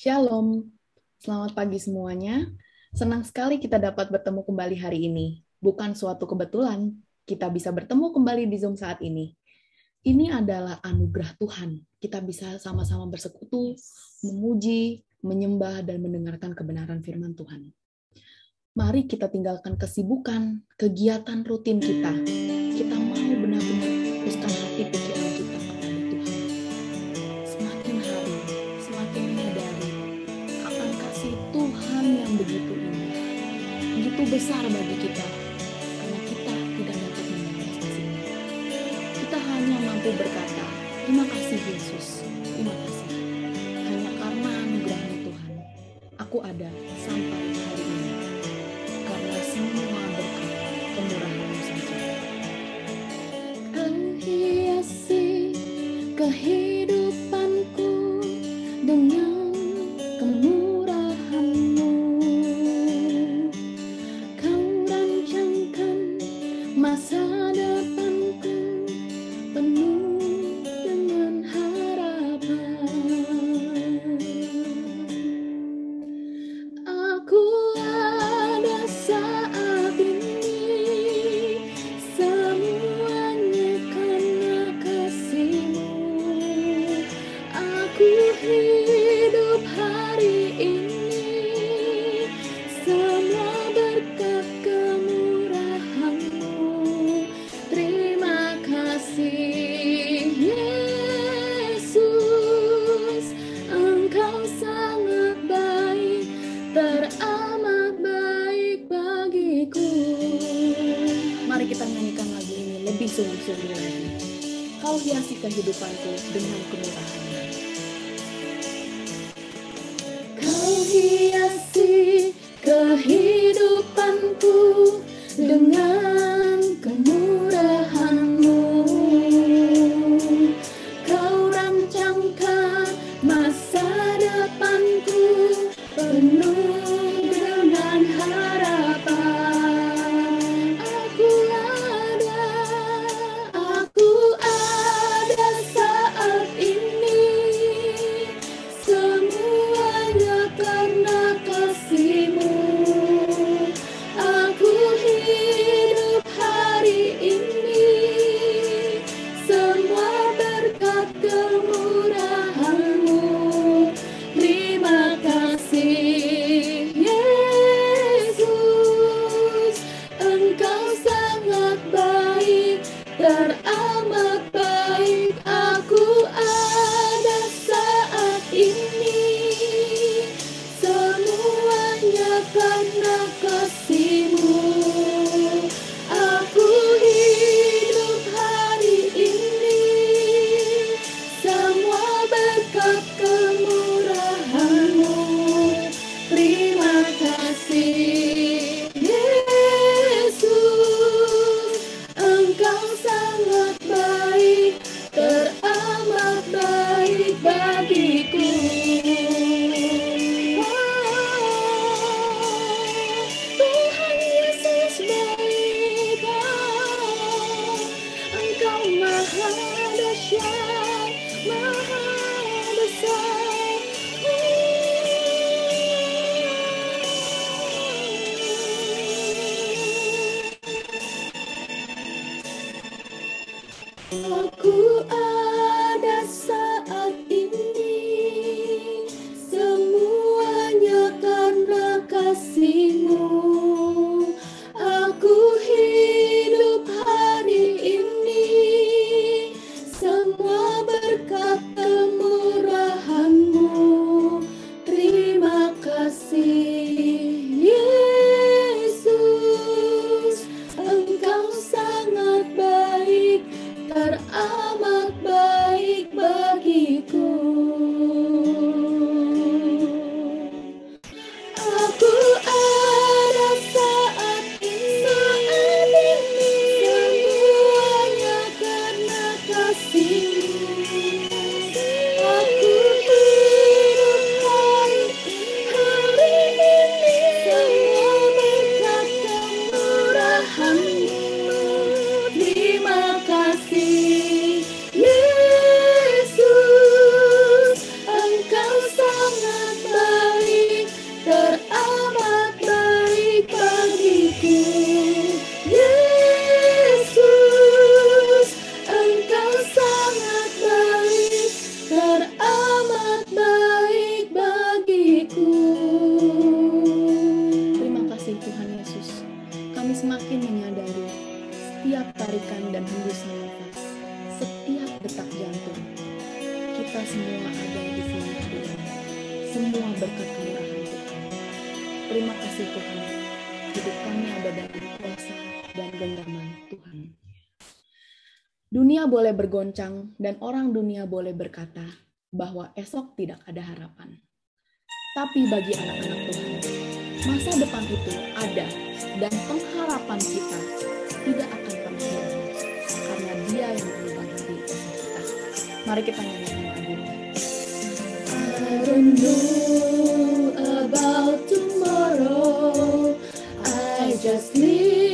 Shalom, selamat pagi semuanya. Senang sekali kita dapat bertemu kembali hari ini. Bukan suatu kebetulan kita bisa bertemu kembali di Zoom saat ini. Ini adalah anugerah Tuhan. Kita bisa sama-sama bersekutu, memuji, menyembah, dan mendengarkan kebenaran firman Tuhan. Mari kita tinggalkan kesibukan, kegiatan rutin kita. Kita mau benar-benar teruskan hati kita besar bagi kita karena kita tidak dapat membalasnya. Kita hanya mampu berkata, terima kasih Yesus, terima kasih. Hanya karena anugerahnya Tuhan, aku ada sampai hari ini. Karena semua berkat kemurahan saja. Kan hiasi kehidupan kehidupanku dengan tergoncang dan orang dunia boleh berkata bahwa esok tidak ada harapan. Tapi bagi anak-anak Tuhan, masa depan itu ada dan pengharapan kita tidak akan pernah hilang karena dia yang mengubah hari kita. Mari kita nyanyikan lagu ini. about tomorrow. I just need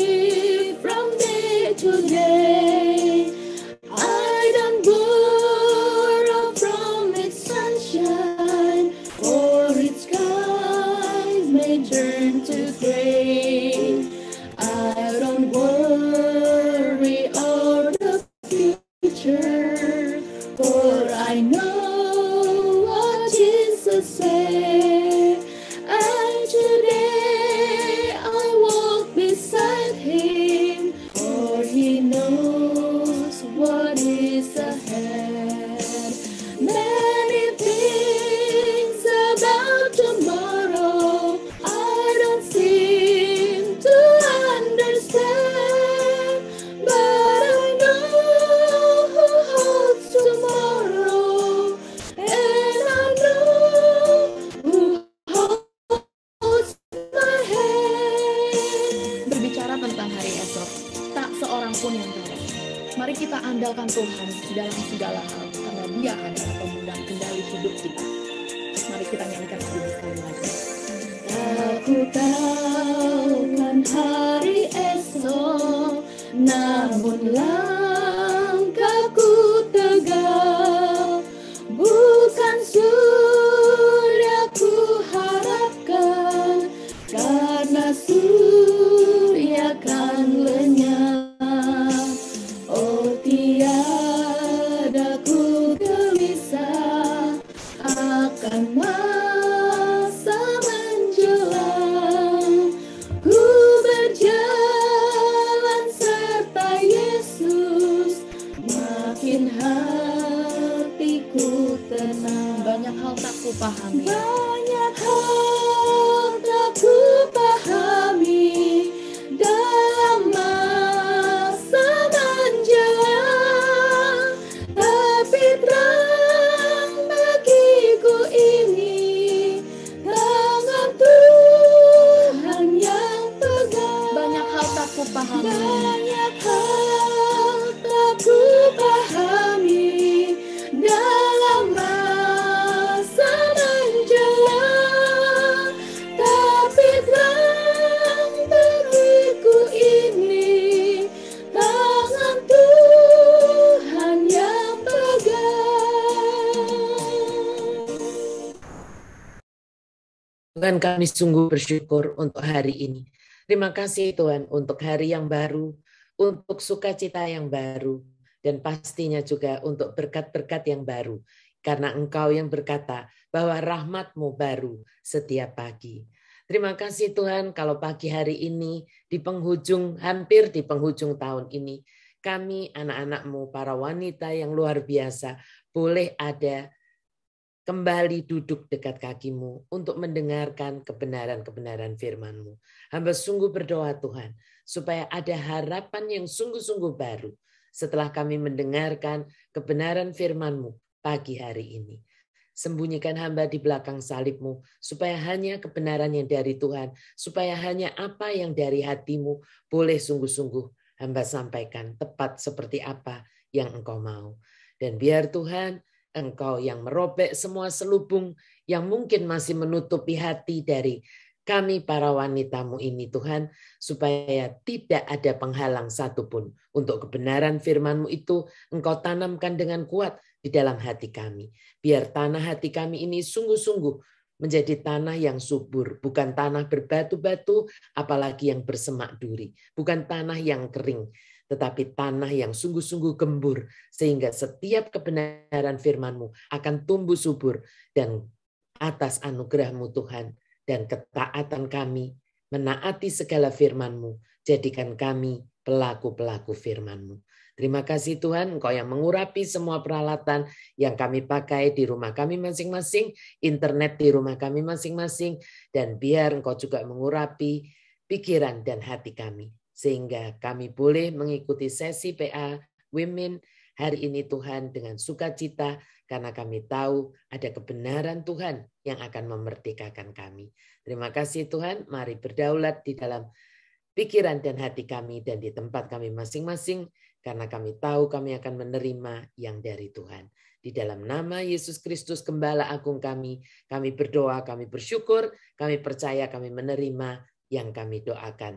Tuhan kami sungguh bersyukur untuk hari ini. Terima kasih Tuhan untuk hari yang baru, untuk sukacita yang baru, dan pastinya juga untuk berkat-berkat yang baru. Karena engkau yang berkata bahwa rahmatmu baru setiap pagi. Terima kasih Tuhan kalau pagi hari ini di penghujung, hampir di penghujung tahun ini, kami anak-anakmu, para wanita yang luar biasa, boleh ada kembali duduk dekat kakimu untuk mendengarkan kebenaran-kebenaran FirmanMu. Hamba sungguh berdoa Tuhan, supaya ada harapan yang sungguh-sungguh baru setelah kami mendengarkan kebenaran FirmanMu pagi hari ini. Sembunyikan hamba di belakang salibmu, supaya hanya kebenaran yang dari Tuhan, supaya hanya apa yang dari hatimu boleh sungguh-sungguh hamba sampaikan tepat seperti apa yang engkau mau. Dan biar Tuhan Engkau yang merobek semua selubung yang mungkin masih menutupi hati dari kami para wanitamu ini Tuhan, supaya tidak ada penghalang satupun untuk kebenaran firmanmu itu engkau tanamkan dengan kuat di dalam hati kami. Biar tanah hati kami ini sungguh-sungguh menjadi tanah yang subur, bukan tanah berbatu-batu, apalagi yang bersemak duri, bukan tanah yang kering, tetapi tanah yang sungguh-sungguh gembur, sehingga setiap kebenaran firman-Mu akan tumbuh subur dan atas anugerah-Mu Tuhan dan ketaatan kami menaati segala firman-Mu, jadikan kami pelaku-pelaku firman-Mu. Terima kasih Tuhan, Engkau yang mengurapi semua peralatan yang kami pakai di rumah kami masing-masing, internet di rumah kami masing-masing, dan biar Engkau juga mengurapi pikiran dan hati kami sehingga kami boleh mengikuti sesi PA Women hari ini Tuhan dengan sukacita karena kami tahu ada kebenaran Tuhan yang akan memerdekakan kami. Terima kasih Tuhan, mari berdaulat di dalam pikiran dan hati kami dan di tempat kami masing-masing karena kami tahu kami akan menerima yang dari Tuhan. Di dalam nama Yesus Kristus Gembala Agung kami, kami berdoa, kami bersyukur, kami percaya, kami menerima yang kami doakan.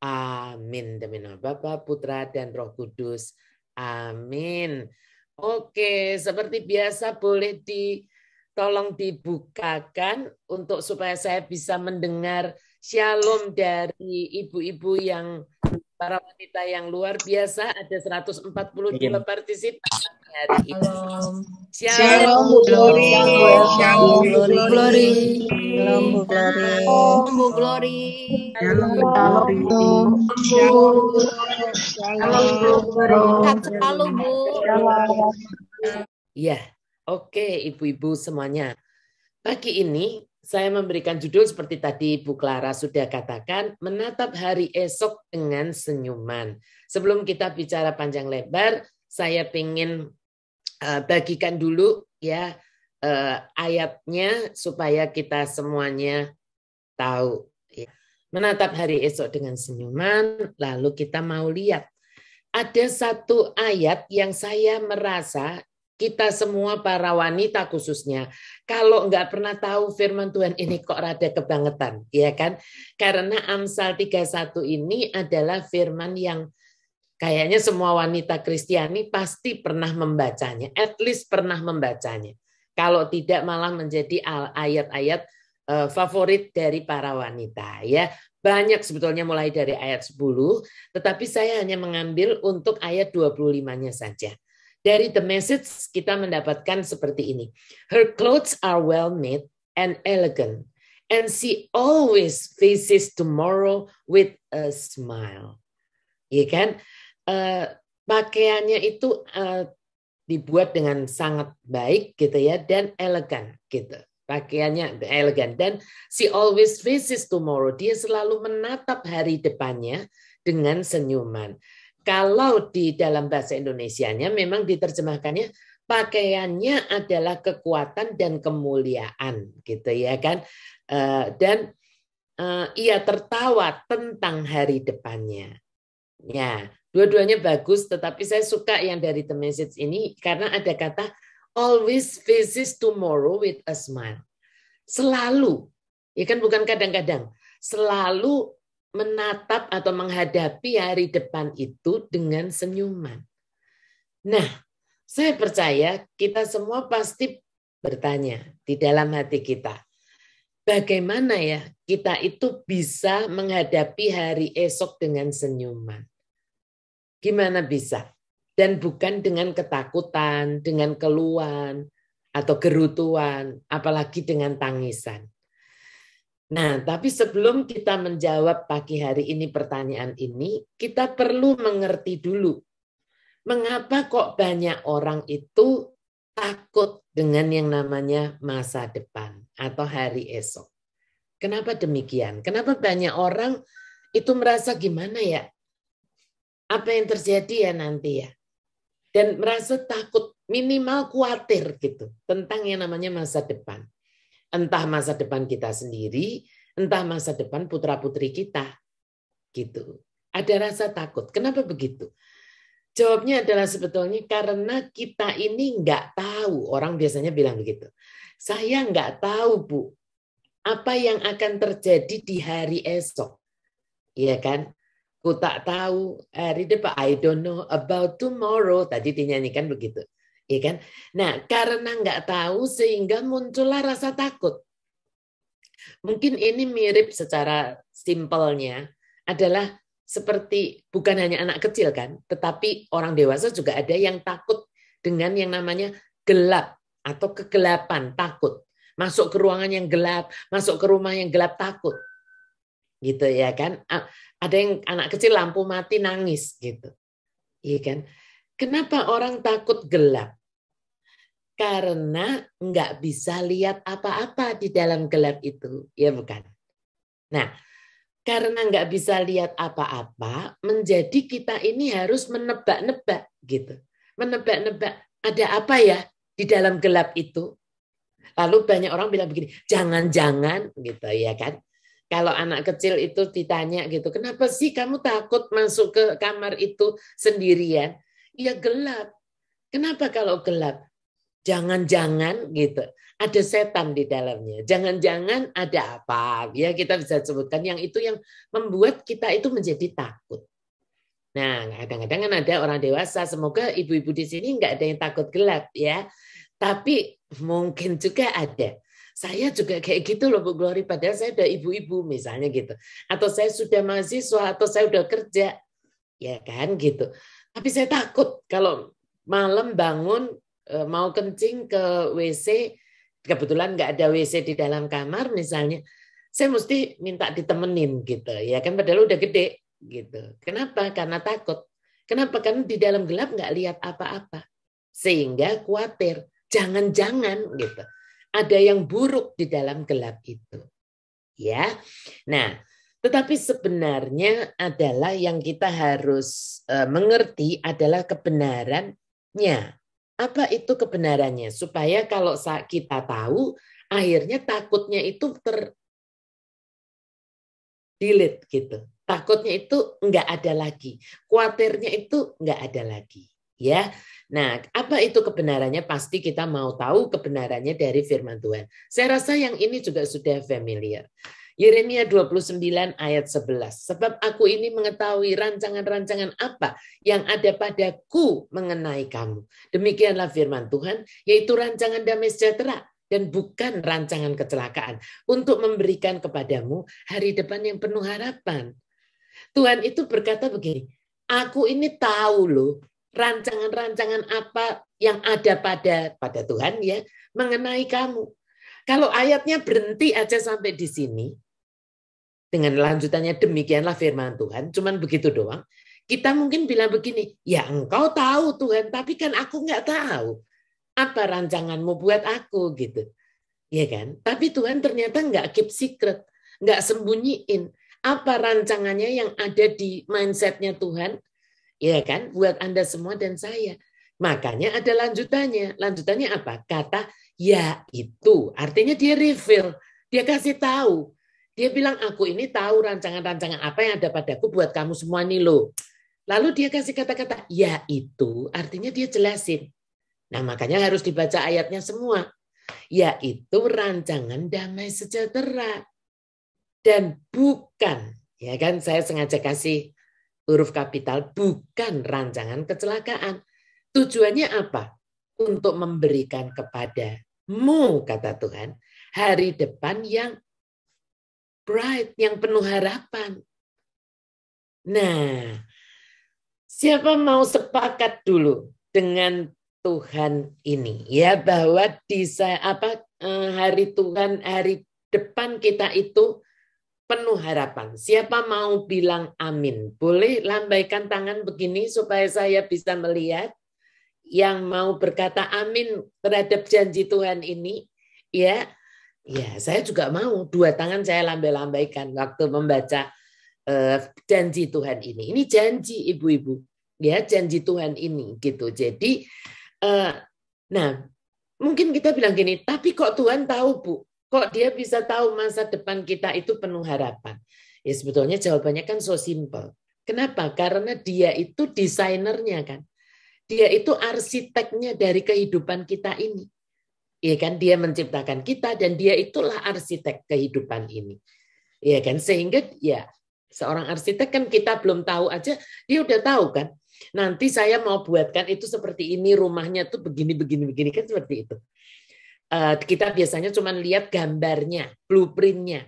Amin. Demi nama Bapa, Putra, dan Roh Kudus. Amin. Oke, seperti biasa boleh di tolong dibukakan untuk supaya saya bisa mendengar shalom dari ibu-ibu yang para wanita yang luar biasa ada 142 partisipan hari ini. Shalom. Bu Glory. Shalom, Bu Glory. Shalom, Bu Glory. Shalom, Bu Glory. Shalom, Bu Glory. Shalom, Bu Glory. shalom Bu. Glory Ya, Oke, Ibu-Ibu semuanya. Pagi ini saya memberikan judul seperti tadi Bu Clara sudah katakan, menatap hari esok dengan senyuman. Sebelum kita bicara panjang lebar, saya ingin Eh, bagikan dulu ya uh, ayatnya supaya kita semuanya tahu. Ya. Menatap hari esok dengan senyuman, lalu kita mau lihat. Ada satu ayat yang saya merasa kita semua para wanita khususnya kalau nggak pernah tahu firman Tuhan ini kok rada kebangetan ya kan karena Amsal 31 ini adalah firman yang Kayaknya semua wanita Kristiani pasti pernah membacanya, at least pernah membacanya. Kalau tidak malah menjadi ayat-ayat eh, favorit dari para wanita ya. Banyak sebetulnya mulai dari ayat 10, tetapi saya hanya mengambil untuk ayat 25-nya saja. Dari The Message kita mendapatkan seperti ini. Her clothes are well made and elegant and she always faces tomorrow with a smile. Ya kan? Eh, pakaiannya itu uh, dibuat dengan sangat baik gitu ya dan elegan gitu pakaiannya elegan dan she always faces tomorrow dia selalu menatap hari depannya dengan senyuman kalau di dalam bahasa Indonesianya memang diterjemahkannya pakaiannya adalah kekuatan dan kemuliaan gitu ya kan uh, dan uh, ia tertawa tentang hari depannya ya Dua-duanya bagus, tetapi saya suka yang dari The Message ini karena ada kata always faces tomorrow with a smile. Selalu, ya kan bukan kadang-kadang, selalu menatap atau menghadapi hari depan itu dengan senyuman. Nah, saya percaya kita semua pasti bertanya di dalam hati kita, bagaimana ya kita itu bisa menghadapi hari esok dengan senyuman? Gimana bisa? Dan bukan dengan ketakutan, dengan keluhan, atau gerutuan, apalagi dengan tangisan. Nah, tapi sebelum kita menjawab pagi hari ini pertanyaan ini, kita perlu mengerti dulu mengapa kok banyak orang itu takut dengan yang namanya masa depan atau hari esok. Kenapa demikian? Kenapa banyak orang itu merasa gimana ya? apa yang terjadi ya nanti ya. Dan merasa takut, minimal khawatir gitu tentang yang namanya masa depan. Entah masa depan kita sendiri, entah masa depan putra-putri kita. Gitu. Ada rasa takut. Kenapa begitu? Jawabnya adalah sebetulnya karena kita ini nggak tahu. Orang biasanya bilang begitu. Saya nggak tahu, Bu, apa yang akan terjadi di hari esok. Iya kan? Ku tak tahu hari eh, depan. I don't know about tomorrow. Tadi dinyanyikan begitu. Ya kan? Nah, karena nggak tahu sehingga muncullah rasa takut. Mungkin ini mirip secara simpelnya adalah seperti bukan hanya anak kecil kan, tetapi orang dewasa juga ada yang takut dengan yang namanya gelap atau kegelapan, takut. Masuk ke ruangan yang gelap, masuk ke rumah yang gelap, takut gitu ya kan ah, ada yang anak kecil lampu mati nangis gitu. Iya kan? Kenapa orang takut gelap? Karena nggak bisa lihat apa-apa di dalam gelap itu, ya bukan? Nah, karena nggak bisa lihat apa-apa, menjadi kita ini harus menebak-nebak gitu. Menebak-nebak ada apa ya di dalam gelap itu. Lalu banyak orang bilang begini, jangan-jangan gitu ya kan kalau anak kecil itu ditanya gitu, kenapa sih kamu takut masuk ke kamar itu sendirian? Ya gelap. Kenapa kalau gelap? Jangan-jangan gitu, ada setan di dalamnya. Jangan-jangan ada apa? Ya kita bisa sebutkan yang itu yang membuat kita itu menjadi takut. Nah, kadang-kadang kan ada orang dewasa. Semoga ibu-ibu di sini nggak ada yang takut gelap ya. Tapi mungkin juga ada saya juga kayak gitu loh Bu Glory, padahal saya udah ibu-ibu misalnya gitu. Atau saya sudah mahasiswa, atau saya udah kerja. Ya kan gitu. Tapi saya takut kalau malam bangun e, mau kencing ke WC, kebetulan nggak ada WC di dalam kamar misalnya, saya mesti minta ditemenin gitu. Ya kan padahal udah gede gitu. Kenapa? Karena takut. Kenapa? Karena di dalam gelap nggak lihat apa-apa. Sehingga khawatir. Jangan-jangan gitu ada yang buruk di dalam gelap itu. Ya. Nah, tetapi sebenarnya adalah yang kita harus eh, mengerti adalah kebenarannya. Apa itu kebenarannya? Supaya kalau kita tahu, akhirnya takutnya itu ter delete gitu. Takutnya itu enggak ada lagi. Kuatirnya itu enggak ada lagi. Ya. Nah, apa itu kebenarannya? Pasti kita mau tahu kebenarannya dari firman Tuhan. Saya rasa yang ini juga sudah familiar. Yeremia 29 ayat 11. Sebab aku ini mengetahui rancangan-rancangan apa yang ada padaku mengenai kamu. Demikianlah firman Tuhan, yaitu rancangan damai sejahtera dan bukan rancangan kecelakaan untuk memberikan kepadamu hari depan yang penuh harapan. Tuhan itu berkata begini, aku ini tahu loh rancangan-rancangan apa yang ada pada pada Tuhan ya mengenai kamu. Kalau ayatnya berhenti aja sampai di sini dengan lanjutannya demikianlah firman Tuhan, cuman begitu doang. Kita mungkin bilang begini, ya engkau tahu Tuhan, tapi kan aku nggak tahu apa rancanganmu buat aku gitu. Ya kan? Tapi Tuhan ternyata nggak keep secret, nggak sembunyiin apa rancangannya yang ada di mindsetnya Tuhan Ya kan? Buat Anda semua dan saya. Makanya ada lanjutannya. Lanjutannya apa? Kata ya itu. Artinya dia reveal. Dia kasih tahu. Dia bilang, aku ini tahu rancangan-rancangan apa yang ada padaku buat kamu semua nih loh. Lalu dia kasih kata-kata, ya itu. Artinya dia jelasin. Nah makanya harus dibaca ayatnya semua. Yaitu rancangan damai sejahtera. Dan bukan, ya kan saya sengaja kasih huruf kapital bukan rancangan kecelakaan. Tujuannya apa? Untuk memberikan kepadamu, kata Tuhan, hari depan yang bright, yang penuh harapan. Nah, siapa mau sepakat dulu dengan Tuhan ini ya bahwa di apa eh, hari Tuhan hari depan kita itu penuh harapan. Siapa mau bilang amin? Boleh lambaikan tangan begini supaya saya bisa melihat yang mau berkata amin terhadap janji Tuhan ini. Ya, ya saya juga mau. Dua tangan saya lambai-lambaikan waktu membaca uh, janji Tuhan ini. Ini janji ibu-ibu. Ya, janji Tuhan ini gitu. Jadi, uh, nah mungkin kita bilang gini, tapi kok Tuhan tahu bu? Kok dia bisa tahu masa depan kita itu penuh harapan? Ya sebetulnya jawabannya kan so simple. Kenapa? Karena dia itu desainernya kan. Dia itu arsiteknya dari kehidupan kita ini. Iya kan? Dia menciptakan kita dan dia itulah arsitek kehidupan ini. Iya kan? Sehingga ya seorang arsitek kan kita belum tahu aja, dia udah tahu kan. Nanti saya mau buatkan itu seperti ini, rumahnya tuh begini, begini, begini kan seperti itu. Eh, kita biasanya cuma lihat gambarnya, blueprintnya.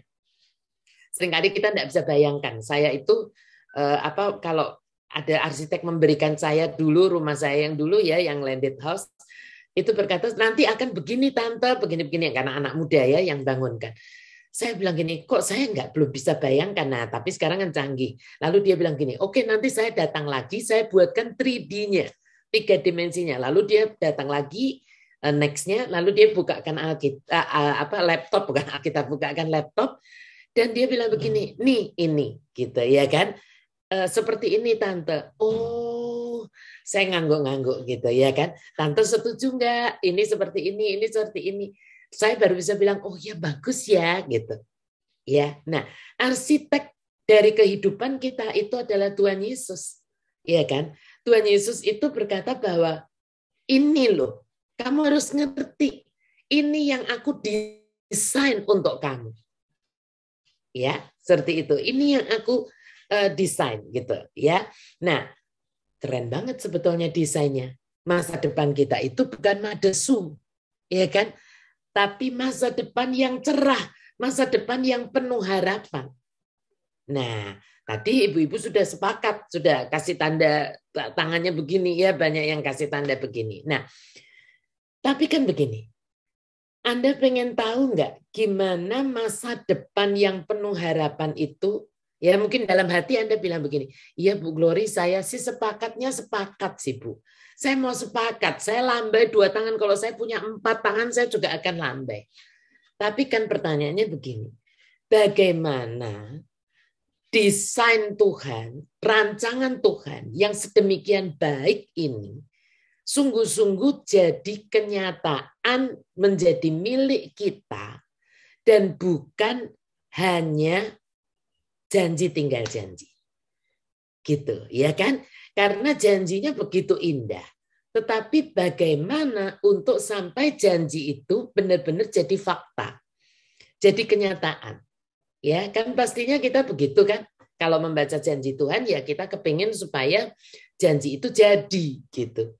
Seringkali kita tidak bisa bayangkan. Saya itu eh, apa kalau ada arsitek memberikan saya dulu rumah saya yang dulu ya, yang landed house itu berkata nanti akan begini tante, begini-begini karena anak muda ya yang bangunkan. Saya bilang gini, kok saya nggak belum bisa bayangkan. Nah, tapi sekarang kan canggih. Lalu dia bilang gini, oke okay, nanti saya datang lagi, saya buatkan 3D-nya, tiga dimensinya. Lalu dia datang lagi, Eh, nextnya lalu dia bukakan alkitab eh, eh, apa laptop bukan alkitab bukakan laptop dan dia bilang begini nih ini gitu ya kan e, seperti ini tante oh saya ngangguk-ngangguk gitu ya kan tante setuju nggak ini seperti ini ini seperti ini saya baru bisa bilang oh ya bagus ya gitu ya nah arsitek dari kehidupan kita itu adalah Tuhan Yesus ya kan Tuhan Yesus itu berkata bahwa ini loh kamu harus ngerti, ini yang aku desain untuk kamu. Ya, seperti itu. Ini yang aku uh, desain gitu, ya. Nah, keren banget sebetulnya desainnya. Masa depan kita itu bukan madesu ya kan? Tapi masa depan yang cerah, masa depan yang penuh harapan. Nah, tadi ibu-ibu sudah sepakat, sudah kasih tanda tangannya begini ya, banyak yang kasih tanda begini. Nah, tapi kan begini, Anda pengen tahu nggak gimana masa depan yang penuh harapan itu? Ya mungkin dalam hati Anda bilang begini, iya Bu Glory saya sih sepakatnya sepakat sih Bu. Saya mau sepakat, saya lambai dua tangan. Kalau saya punya empat tangan saya juga akan lambai. Tapi kan pertanyaannya begini, bagaimana desain Tuhan, rancangan Tuhan yang sedemikian baik ini sungguh-sungguh jadi kenyataan menjadi milik kita dan bukan hanya janji tinggal janji. Gitu, ya kan? Karena janjinya begitu indah. Tetapi bagaimana untuk sampai janji itu benar-benar jadi fakta. Jadi kenyataan. Ya, kan pastinya kita begitu kan? Kalau membaca janji Tuhan ya kita kepingin supaya janji itu jadi gitu.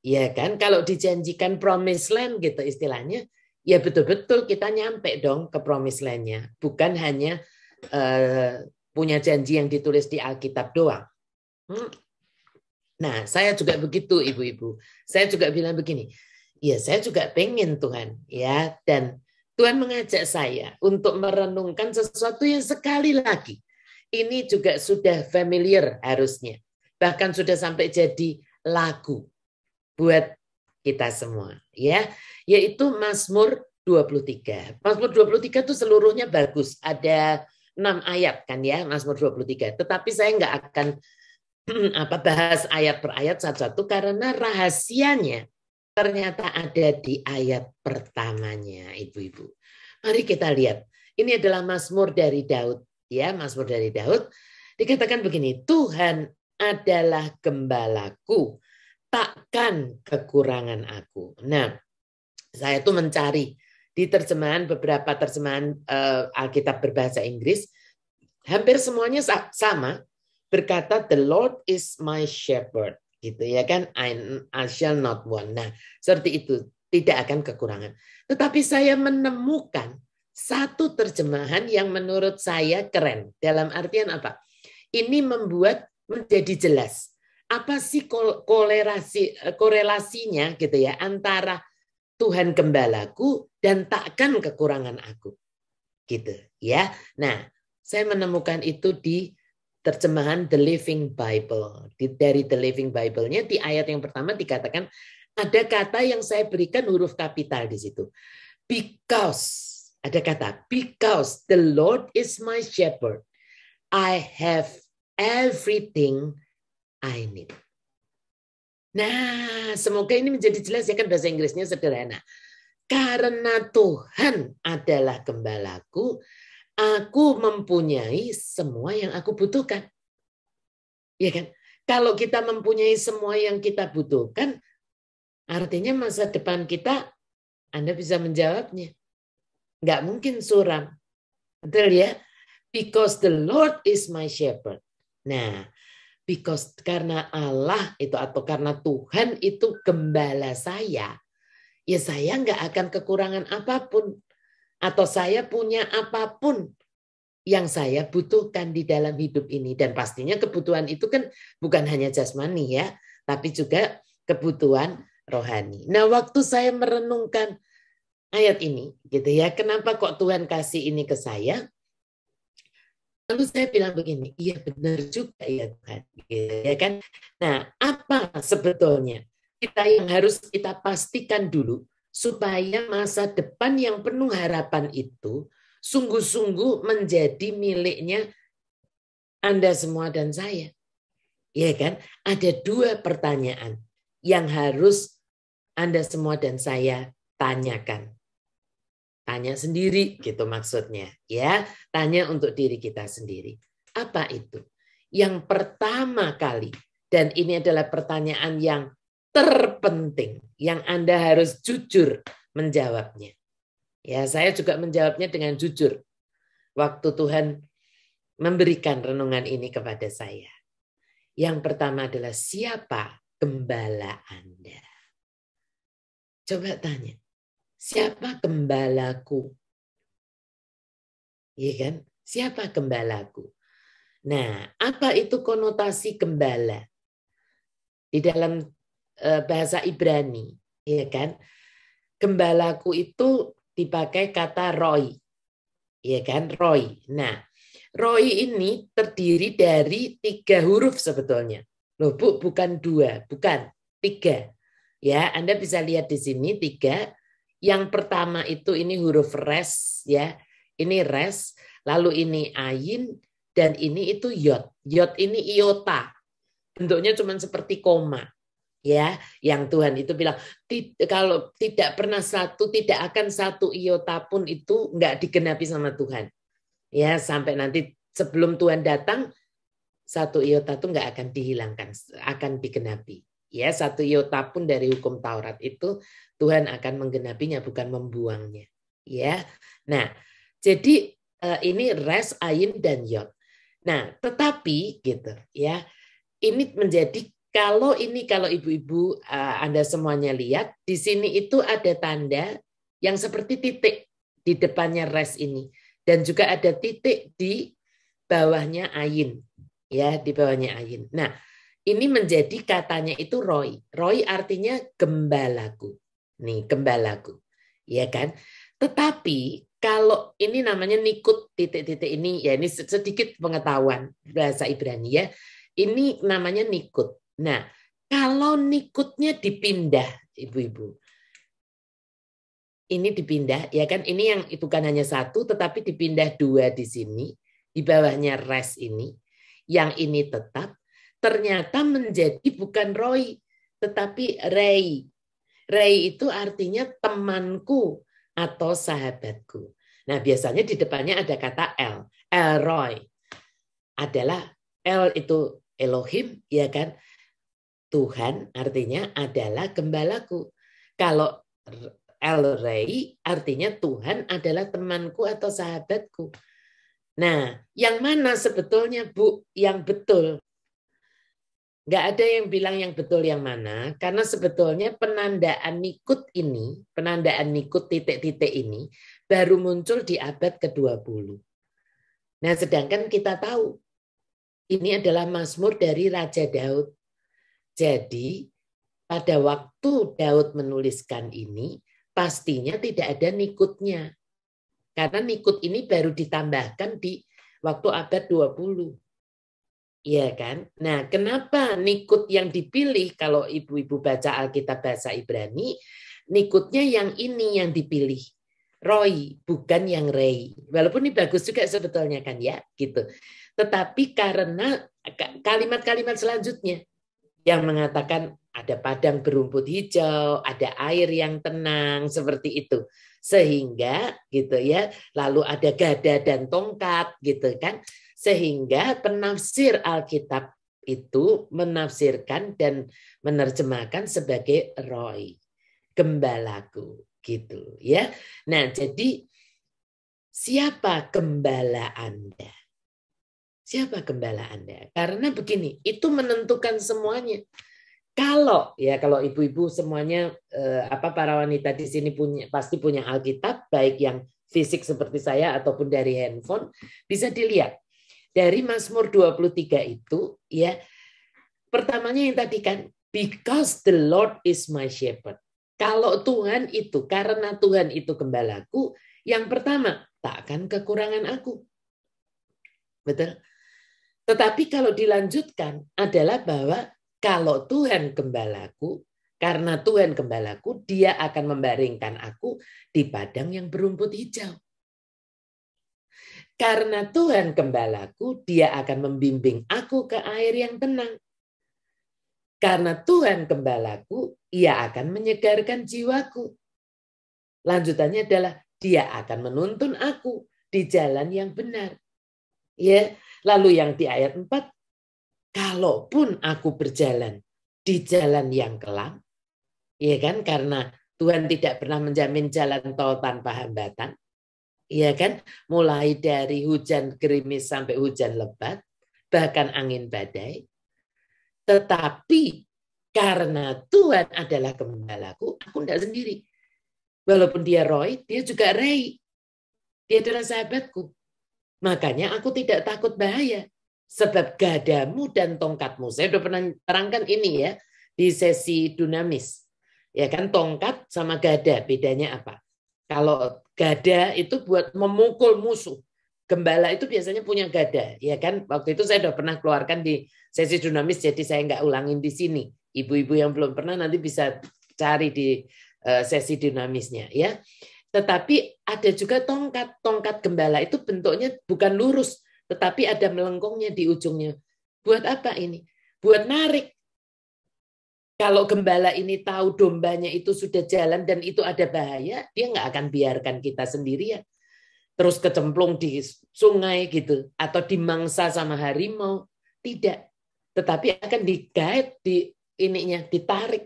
Ya kan? Kalau dijanjikan promise land gitu istilahnya, ya betul-betul kita nyampe dong ke promise landnya. Bukan hanya uh, punya janji yang ditulis di Alkitab doang. Hmm. Nah, saya juga begitu ibu-ibu. Saya juga bilang begini, ya saya juga pengen Tuhan. ya Dan Tuhan mengajak saya untuk merenungkan sesuatu yang sekali lagi. Ini juga sudah familiar harusnya. Bahkan sudah sampai jadi lagu buat kita semua ya yaitu Mazmur 23. Mazmur 23 itu seluruhnya bagus. Ada 6 ayat kan ya Mazmur 23. Tetapi saya nggak akan apa bahas ayat per ayat satu-satu karena rahasianya ternyata ada di ayat pertamanya Ibu-ibu. Mari kita lihat. Ini adalah Mazmur dari Daud ya, Mazmur dari Daud. Dikatakan begini, Tuhan adalah gembalaku takkan kekurangan aku. Nah, saya tuh mencari di terjemahan beberapa terjemahan uh, Alkitab berbahasa Inggris hampir semuanya sama berkata the Lord is my shepherd gitu ya kan I, I shall not want. Nah, seperti itu tidak akan kekurangan. Tetapi saya menemukan satu terjemahan yang menurut saya keren. Dalam artian apa? Ini membuat menjadi jelas apa sih korelasi korelasinya gitu ya antara Tuhan gembalaku dan takkan kekurangan aku. Gitu ya. Nah, saya menemukan itu di terjemahan The Living Bible. Di, dari The Living Bible-nya di ayat yang pertama dikatakan ada kata yang saya berikan huruf kapital di situ. Because ada kata because the Lord is my shepherd. I have everything I need. Nah, semoga ini menjadi jelas ya kan bahasa Inggrisnya sederhana. Karena Tuhan adalah gembalaku, aku mempunyai semua yang aku butuhkan. Ya kan? Kalau kita mempunyai semua yang kita butuhkan, artinya masa depan kita Anda bisa menjawabnya. Nggak mungkin suram. Betul ya? Because the Lord is my shepherd. Nah, because karena Allah itu atau karena Tuhan itu gembala saya, ya saya nggak akan kekurangan apapun atau saya punya apapun yang saya butuhkan di dalam hidup ini dan pastinya kebutuhan itu kan bukan hanya jasmani ya, tapi juga kebutuhan rohani. Nah, waktu saya merenungkan ayat ini gitu ya, kenapa kok Tuhan kasih ini ke saya? Lalu saya bilang begini, iya benar juga ya Tuhan. Gitu, ya kan? Nah, apa sebetulnya kita yang harus kita pastikan dulu supaya masa depan yang penuh harapan itu sungguh-sungguh menjadi miliknya Anda semua dan saya. Ya kan? Ada dua pertanyaan yang harus Anda semua dan saya tanyakan. Tanya sendiri gitu maksudnya ya. Tanya untuk diri kita sendiri. Apa itu? Yang pertama kali dan ini adalah pertanyaan yang terpenting yang Anda harus jujur menjawabnya. Ya, saya juga menjawabnya dengan jujur. Waktu Tuhan memberikan renungan ini kepada saya. Yang pertama adalah siapa gembala Anda? Coba tanya, siapa gembalaku? Iya kan? Siapa gembalaku? Nah, apa itu konotasi gembala? Di dalam eh, bahasa Ibrani, ya kan? Gembalaku itu dipakai kata roi, Iya kan? roi. Nah, roi ini terdiri dari tiga huruf sebetulnya. Loh, Bu, bukan dua, bukan tiga. Ya, Anda bisa lihat di sini tiga yang pertama itu ini huruf res ya. Ini res, lalu ini ain dan ini itu yot yot ini iota. Bentuknya cuma seperti koma ya yang Tuhan itu bilang kalau tidak pernah satu tidak akan satu iota pun itu nggak digenapi sama Tuhan ya sampai nanti sebelum Tuhan datang satu iota itu nggak akan dihilangkan akan digenapi Ya, satu yota pun dari hukum Taurat itu Tuhan akan menggenapinya bukan membuangnya. Ya. Nah, jadi eh, ini res, ayin dan yot. Nah, tetapi gitu ya. Ini menjadi kalau ini kalau ibu-ibu eh, Anda semuanya lihat di sini itu ada tanda yang seperti titik di depannya res ini dan juga ada titik di bawahnya ayin ya di bawahnya ayin. Nah, ini menjadi katanya itu Roy. Roy artinya gembalaku. Nih, gembalaku. Ya kan? Tetapi kalau ini namanya nikut titik-titik ini ya ini sedikit pengetahuan bahasa Ibrani ya. Ini namanya nikut. Nah, kalau nikutnya dipindah ibu-ibu. Ini dipindah ya kan ini yang kan hanya satu tetapi dipindah dua di sini di bawahnya res ini. Yang ini tetap, ternyata menjadi bukan Roy, tetapi Ray. Ray itu artinya temanku atau sahabatku. Nah, biasanya di depannya ada kata L L Roy adalah L itu Elohim, ya kan? Tuhan artinya adalah gembalaku. Kalau El Rey artinya Tuhan adalah temanku atau sahabatku. Nah, yang mana sebetulnya Bu yang betul? nggak ada yang bilang yang betul yang mana, karena sebetulnya penandaan nikut ini, penandaan nikut titik-titik ini baru muncul di abad ke-20. Nah, sedangkan kita tahu ini adalah Mazmur dari Raja Daud. Jadi, pada waktu Daud menuliskan ini, pastinya tidak ada nikutnya. Karena nikut ini baru ditambahkan di waktu abad 20. Iya kan? Nah, kenapa nikut yang dipilih kalau ibu-ibu baca Alkitab bahasa Ibrani, nikutnya yang ini yang dipilih. Roy, bukan yang Ray. Walaupun ini bagus juga sebetulnya kan ya, gitu. Tetapi karena kalimat-kalimat selanjutnya yang mengatakan ada padang berumput hijau, ada air yang tenang seperti itu. Sehingga gitu ya, lalu ada gada dan tongkat gitu kan sehingga penafsir Alkitab itu menafsirkan dan menerjemahkan sebagai Roy, gembalaku gitu ya. Nah, jadi siapa gembala Anda? Siapa gembala Anda? Karena begini, itu menentukan semuanya. Kalau ya kalau ibu-ibu semuanya eh, apa para wanita di sini punya pasti punya Alkitab baik yang fisik seperti saya ataupun dari handphone bisa dilihat dari Mazmur 23 itu ya pertamanya yang tadi kan because the Lord is my shepherd. Kalau Tuhan itu karena Tuhan itu gembalaku, yang pertama tak akan kekurangan aku. Betul? Tetapi kalau dilanjutkan adalah bahwa kalau Tuhan gembalaku, karena Tuhan gembalaku, dia akan membaringkan aku di padang yang berumput hijau. Karena Tuhan gembalaku, dia akan membimbing aku ke air yang tenang. Karena Tuhan gembalaku, ia akan menyegarkan jiwaku. Lanjutannya adalah dia akan menuntun aku di jalan yang benar. Ya, lalu yang di ayat 4, kalaupun aku berjalan di jalan yang kelam, ya kan karena Tuhan tidak pernah menjamin jalan tol tanpa hambatan ya kan? Mulai dari hujan gerimis sampai hujan lebat, bahkan angin badai. Tetapi karena Tuhan adalah gembalaku, aku tidak sendiri. Walaupun dia Roy, dia juga Ray. Dia adalah sahabatku. Makanya aku tidak takut bahaya. Sebab gadamu dan tongkatmu. Saya sudah pernah terangkan ini ya di sesi dinamis. Ya kan tongkat sama gada bedanya apa? Kalau Gada itu buat memukul musuh. Gembala itu biasanya punya gada, ya kan? Waktu itu saya sudah pernah keluarkan di sesi dinamis, jadi saya nggak ulangin di sini. Ibu-ibu yang belum pernah nanti bisa cari di eh, sesi dinamisnya, ya. Tetapi ada juga tongkat. Tongkat gembala itu bentuknya bukan lurus, tetapi ada melengkungnya di ujungnya. Buat apa ini? Buat narik kalau gembala ini tahu dombanya itu sudah jalan dan itu ada bahaya, dia nggak akan biarkan kita sendiri ya Terus kecemplung di sungai gitu, atau dimangsa sama harimau. Tidak. Tetapi akan digait di ininya, ditarik.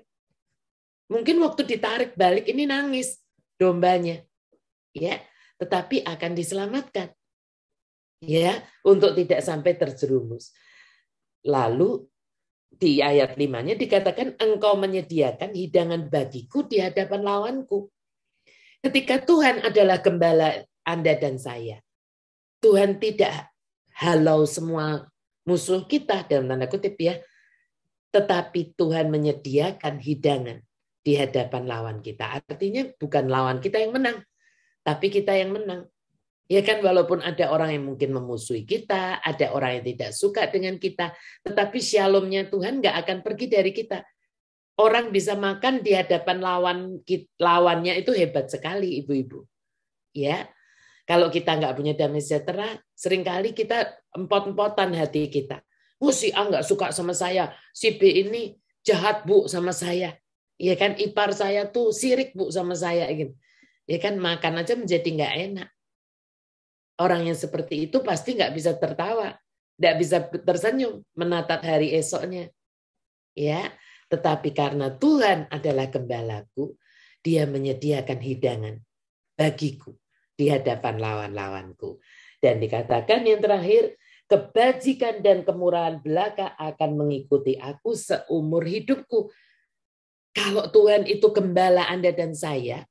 Mungkin waktu ditarik balik ini nangis dombanya. Ya, tetapi akan diselamatkan. Ya, untuk tidak sampai terjerumus. Lalu di ayat 5 dikatakan engkau menyediakan hidangan bagiku di hadapan lawanku. Ketika Tuhan adalah gembala Anda dan saya. Tuhan tidak halau semua musuh kita dalam tanda kutip ya. Tetapi Tuhan menyediakan hidangan di hadapan lawan kita. Artinya bukan lawan kita yang menang, tapi kita yang menang. Ya kan walaupun ada orang yang mungkin memusuhi kita, ada orang yang tidak suka dengan kita, tetapi shalomnya Tuhan nggak akan pergi dari kita. Orang bisa makan di hadapan lawan lawannya itu hebat sekali ibu-ibu. Ya, kalau kita nggak punya damai sejahtera, seringkali kita empot-empotan hati kita. Oh si A nggak suka sama saya, si B ini jahat bu sama saya. Ya kan ipar saya tuh sirik bu sama saya gitu. Ya kan makan aja menjadi nggak enak Orang yang seperti itu pasti nggak bisa tertawa, nggak bisa tersenyum menatap hari esoknya. Ya, tetapi karena Tuhan adalah gembalaku, Dia menyediakan hidangan bagiku di hadapan lawan-lawanku. Dan dikatakan yang terakhir, kebajikan dan kemurahan belaka akan mengikuti aku seumur hidupku. Kalau Tuhan itu gembala Anda dan saya,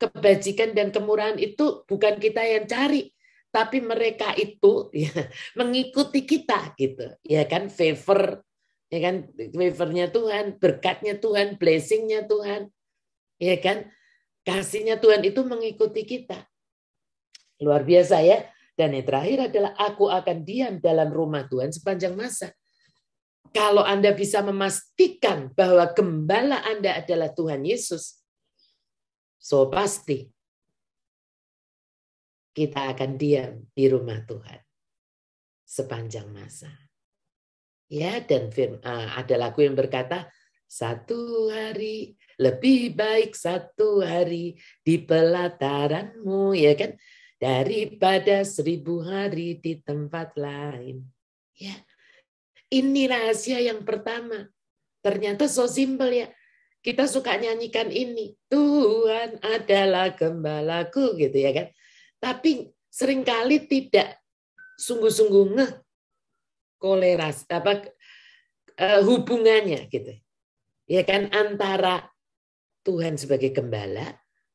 kebajikan dan kemurahan itu bukan kita yang cari, tapi mereka itu ya, mengikuti kita gitu ya kan favor ya kan favornya Tuhan berkatnya Tuhan blessingnya Tuhan ya kan kasihnya Tuhan itu mengikuti kita luar biasa ya dan yang terakhir adalah aku akan diam dalam rumah Tuhan sepanjang masa kalau Anda bisa memastikan bahwa gembala Anda adalah Tuhan Yesus so pasti kita akan diam di rumah Tuhan sepanjang masa. Ya, dan firman uh, eh, ada lagu yang berkata, satu hari lebih baik satu hari di pelataranmu, ya kan? Daripada seribu hari di tempat lain. Ya, ini rahasia yang pertama. Ternyata so simple ya. Kita suka nyanyikan ini. Tuhan adalah gembalaku gitu ya kan tapi seringkali tidak sungguh-sungguh nge koleras apa e, hubungannya gitu ya kan antara Tuhan sebagai gembala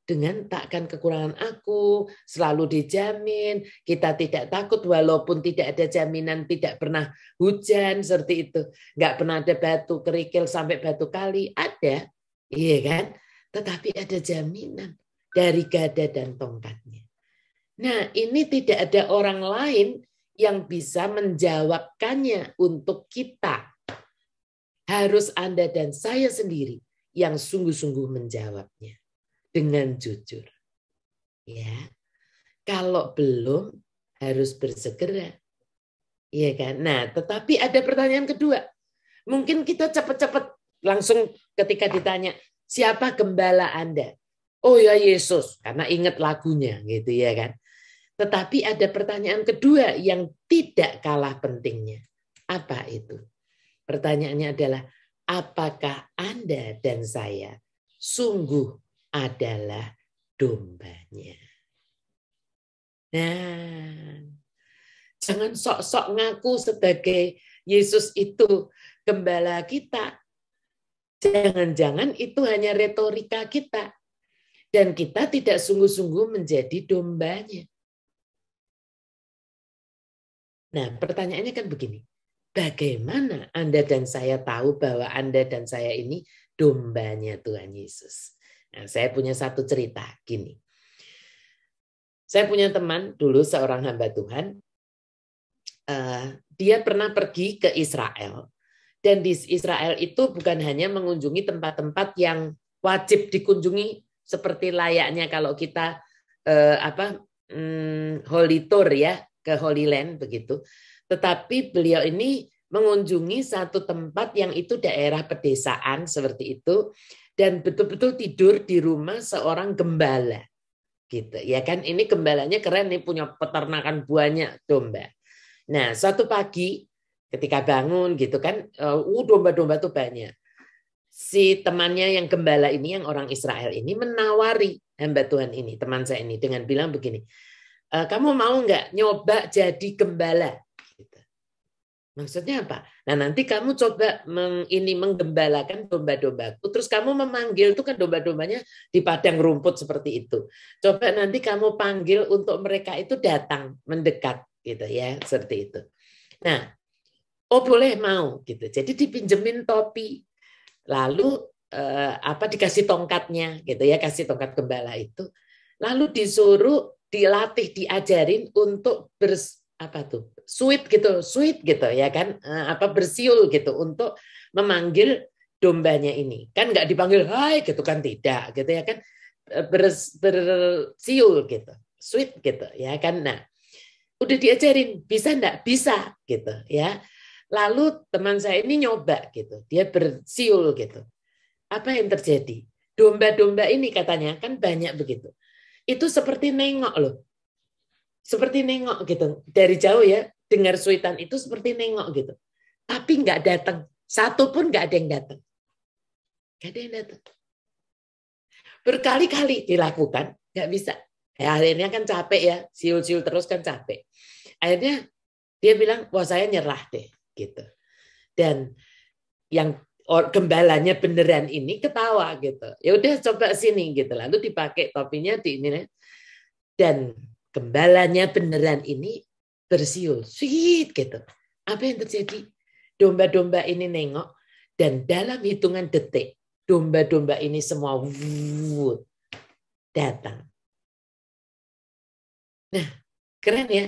dengan takkan kekurangan aku selalu dijamin kita tidak takut walaupun tidak ada jaminan tidak pernah hujan seperti itu nggak pernah ada batu kerikil sampai batu kali ada iya kan tetapi ada jaminan dari gada dan tongkatnya Nah, ini tidak ada orang lain yang bisa menjawabkannya untuk kita. Harus Anda dan saya sendiri yang sungguh-sungguh menjawabnya dengan jujur. Ya. Kalau belum harus bersegera. Iya kan? Nah, tetapi ada pertanyaan kedua. Mungkin kita cepat-cepat langsung ketika ditanya, siapa gembala Anda? Oh ya Yesus, karena ingat lagunya gitu ya kan. Tetapi ada pertanyaan kedua yang tidak kalah pentingnya. Apa itu? Pertanyaannya adalah, apakah Anda dan saya sungguh adalah dombanya? Nah, jangan sok-sok ngaku sebagai Yesus itu gembala kita. Jangan-jangan itu hanya retorika kita. Dan kita tidak sungguh-sungguh menjadi dombanya. Nah, pertanyaannya kan begini. Bagaimana Anda dan saya tahu bahwa Anda dan saya ini dombanya Tuhan Yesus? Nah, saya punya satu cerita gini. Saya punya teman dulu seorang hamba Tuhan. Uh, dia pernah pergi ke Israel. Dan di Israel itu bukan hanya mengunjungi tempat-tempat yang wajib dikunjungi seperti layaknya kalau kita uh, apa um, holy tour ya ke Holy Land begitu. Tetapi beliau ini mengunjungi satu tempat yang itu daerah pedesaan seperti itu dan betul-betul tidur di rumah seorang gembala. Gitu. Ya kan ini gembalanya keren nih punya peternakan banyak domba. Nah, satu pagi ketika bangun gitu kan, eh, uh domba-domba tuh banyak. Si temannya yang gembala ini, yang orang Israel ini menawari hamba Tuhan ini, teman saya ini dengan bilang begini, Eh, kamu mau nggak nyoba jadi gembala? Gitu. Maksudnya apa? Nah nanti kamu coba meng, ini menggembalakan domba-dombaku, terus kamu memanggil itu kan domba-dombanya di padang rumput seperti itu. Coba nanti kamu panggil untuk mereka itu datang mendekat gitu ya seperti itu. Nah, oh boleh mau gitu. Jadi dipinjemin topi, lalu eh, apa dikasih tongkatnya gitu ya, kasih tongkat gembala itu, lalu disuruh dilatih diajarin untuk bers, apa tuh sweet gitu sweet gitu ya kan eh, apa bersiul gitu untuk memanggil dombanya ini kan nggak dipanggil hai gitu kan tidak gitu ya kan eh, bers, bersiul gitu sweet gitu ya kan nah udah diajarin bisa ndak bisa gitu ya lalu teman saya ini nyoba gitu dia bersiul gitu apa yang terjadi domba-domba ini katanya kan banyak begitu itu seperti nengok loh. Seperti nengok gitu. Dari jauh ya, dengar suitan itu seperti nengok gitu. Tapi nggak datang. Satu pun nggak ada yang datang. Nggak ada yang datang. Berkali-kali dilakukan, nggak bisa. Ya, akhirnya kan capek ya, siul-siul terus kan capek. Akhirnya dia bilang, wah saya nyerah deh. gitu. Dan yang or gembalanya beneran ini ketawa gitu. Ya udah coba sini gitu. Lalu dipakai topinya di ini dan gembalanya beneran ini bersiul, sweet gitu. Apa yang terjadi? Domba-domba ini nengok dan dalam hitungan detik domba-domba ini semua wuh, datang. Nah, keren ya.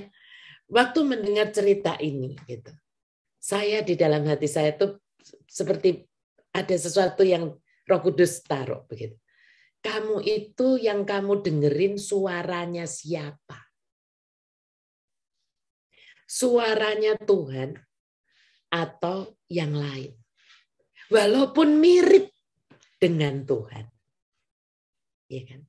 Waktu mendengar cerita ini gitu. Saya di dalam hati saya tuh seperti ada sesuatu yang Roh Kudus taruh begitu. Kamu itu yang kamu dengerin suaranya siapa? Suaranya Tuhan atau yang lain. Walaupun mirip dengan Tuhan. Ya kan?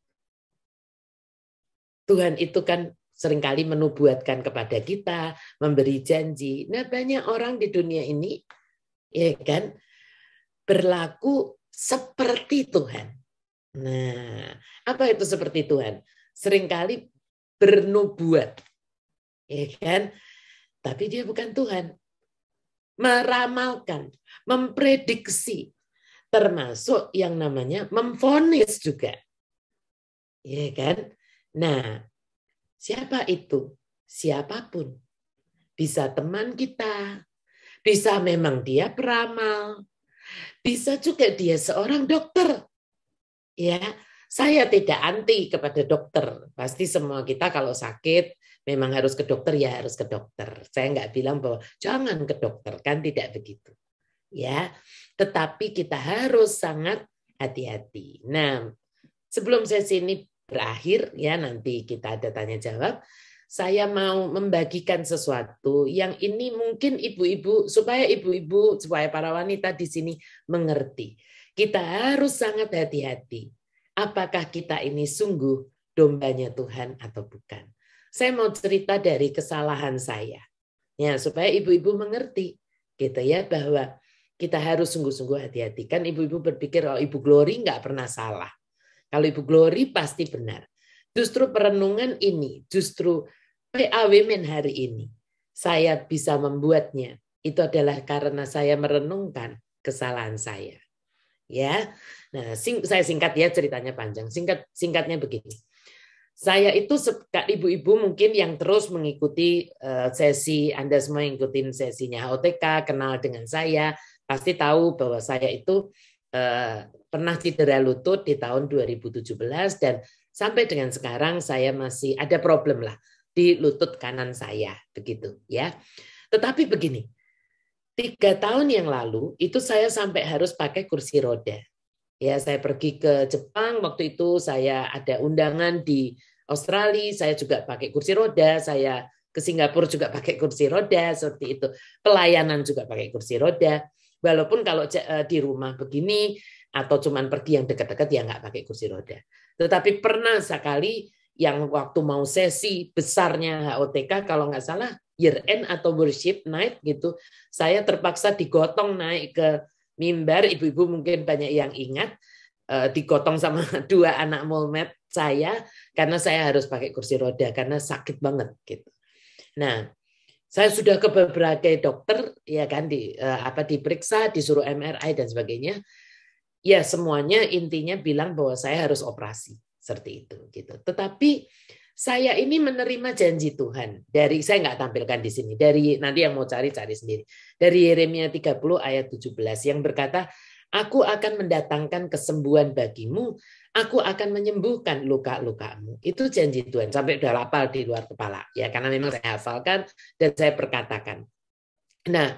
Tuhan itu kan seringkali menubuatkan kepada kita, memberi janji. Nah banyak orang di dunia ini ya kan? Berlaku seperti Tuhan. Nah, apa itu seperti Tuhan? Seringkali bernubuat. Ya kan? Tapi dia bukan Tuhan. Meramalkan, memprediksi, termasuk yang namanya memfonis juga. Ya kan? Nah, siapa itu? Siapapun. Bisa teman kita, bisa memang dia peramal, bisa juga dia seorang dokter. Ya, saya tidak anti kepada dokter. Pasti semua kita kalau sakit memang harus ke dokter ya harus ke dokter. Saya nggak bilang bahwa jangan ke dokter kan tidak begitu. Ya, tetapi kita harus sangat hati-hati. Nah, sebelum sesi ini berakhir ya nanti kita ada tanya jawab saya mau membagikan sesuatu yang ini mungkin ibu-ibu supaya ibu-ibu supaya para wanita di sini mengerti. Kita harus sangat hati-hati. Apakah kita ini sungguh dombanya Tuhan atau bukan? Saya mau cerita dari kesalahan saya. Ya, supaya ibu-ibu mengerti gitu ya bahwa kita harus sungguh-sungguh hati-hati. Kan ibu-ibu berpikir oh, ibu Glory nggak pernah salah. Kalau ibu Glory pasti benar. Justru perenungan ini, justru PA Women hari ini saya bisa membuatnya itu adalah karena saya merenungkan kesalahan saya. Ya. Nah, sing, saya singkat ya ceritanya panjang. Singkat singkatnya begini. Saya itu ibu-ibu mungkin yang terus mengikuti eh, sesi Anda semua ikutin sesinya HOTK, kenal dengan saya, pasti tahu bahwa saya itu eh, pernah cedera lutut di tahun 2017 dan sampai dengan sekarang saya masih ada problem lah di lutut kanan saya, begitu ya. Tetapi begini, tiga tahun yang lalu itu saya sampai harus pakai kursi roda. Ya, saya pergi ke Jepang waktu itu saya ada undangan di Australia, saya juga pakai kursi roda, saya ke Singapura juga pakai kursi roda seperti itu. Pelayanan juga pakai kursi roda. Walaupun kalau eh, di rumah begini atau cuman pergi yang dekat-dekat ya nggak pakai kursi roda. Tetapi pernah sekali yang waktu mau sesi besarnya HOTK kalau nggak salah year end atau worship night gitu saya terpaksa digotong naik ke mimbar ibu-ibu mungkin banyak yang ingat eh, digotong sama dua anak mulmet saya karena saya harus pakai kursi roda karena sakit banget gitu nah saya sudah ke berbagai dokter ya kan di eh, apa diperiksa disuruh MRI dan sebagainya ya semuanya intinya bilang bahwa saya harus operasi seperti itu gitu. Tetapi saya ini menerima janji Tuhan dari saya nggak tampilkan di sini dari nanti yang mau cari cari sendiri dari Yeremia 30 ayat 17 yang berkata aku akan mendatangkan kesembuhan bagimu aku akan menyembuhkan luka-lukamu itu janji Tuhan sampai udah lapal di luar kepala ya karena memang saya hafalkan dan saya perkatakan nah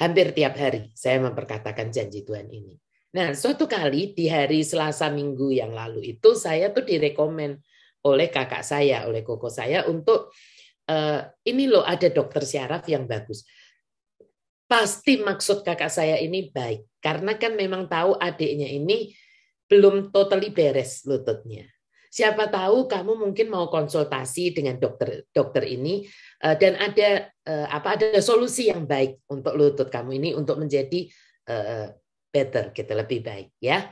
hampir tiap hari saya memperkatakan janji Tuhan ini Nah, suatu kali di hari Selasa minggu yang lalu itu saya tuh direkomen oleh kakak saya, oleh koko saya untuk e, ini loh ada dokter syaraf yang bagus. Pasti maksud kakak saya ini baik karena kan memang tahu adiknya ini belum totally beres lututnya. Siapa tahu kamu mungkin mau konsultasi dengan dokter dokter ini eh, dan ada eh, apa ada solusi yang baik untuk lutut kamu ini untuk menjadi better kita lebih baik ya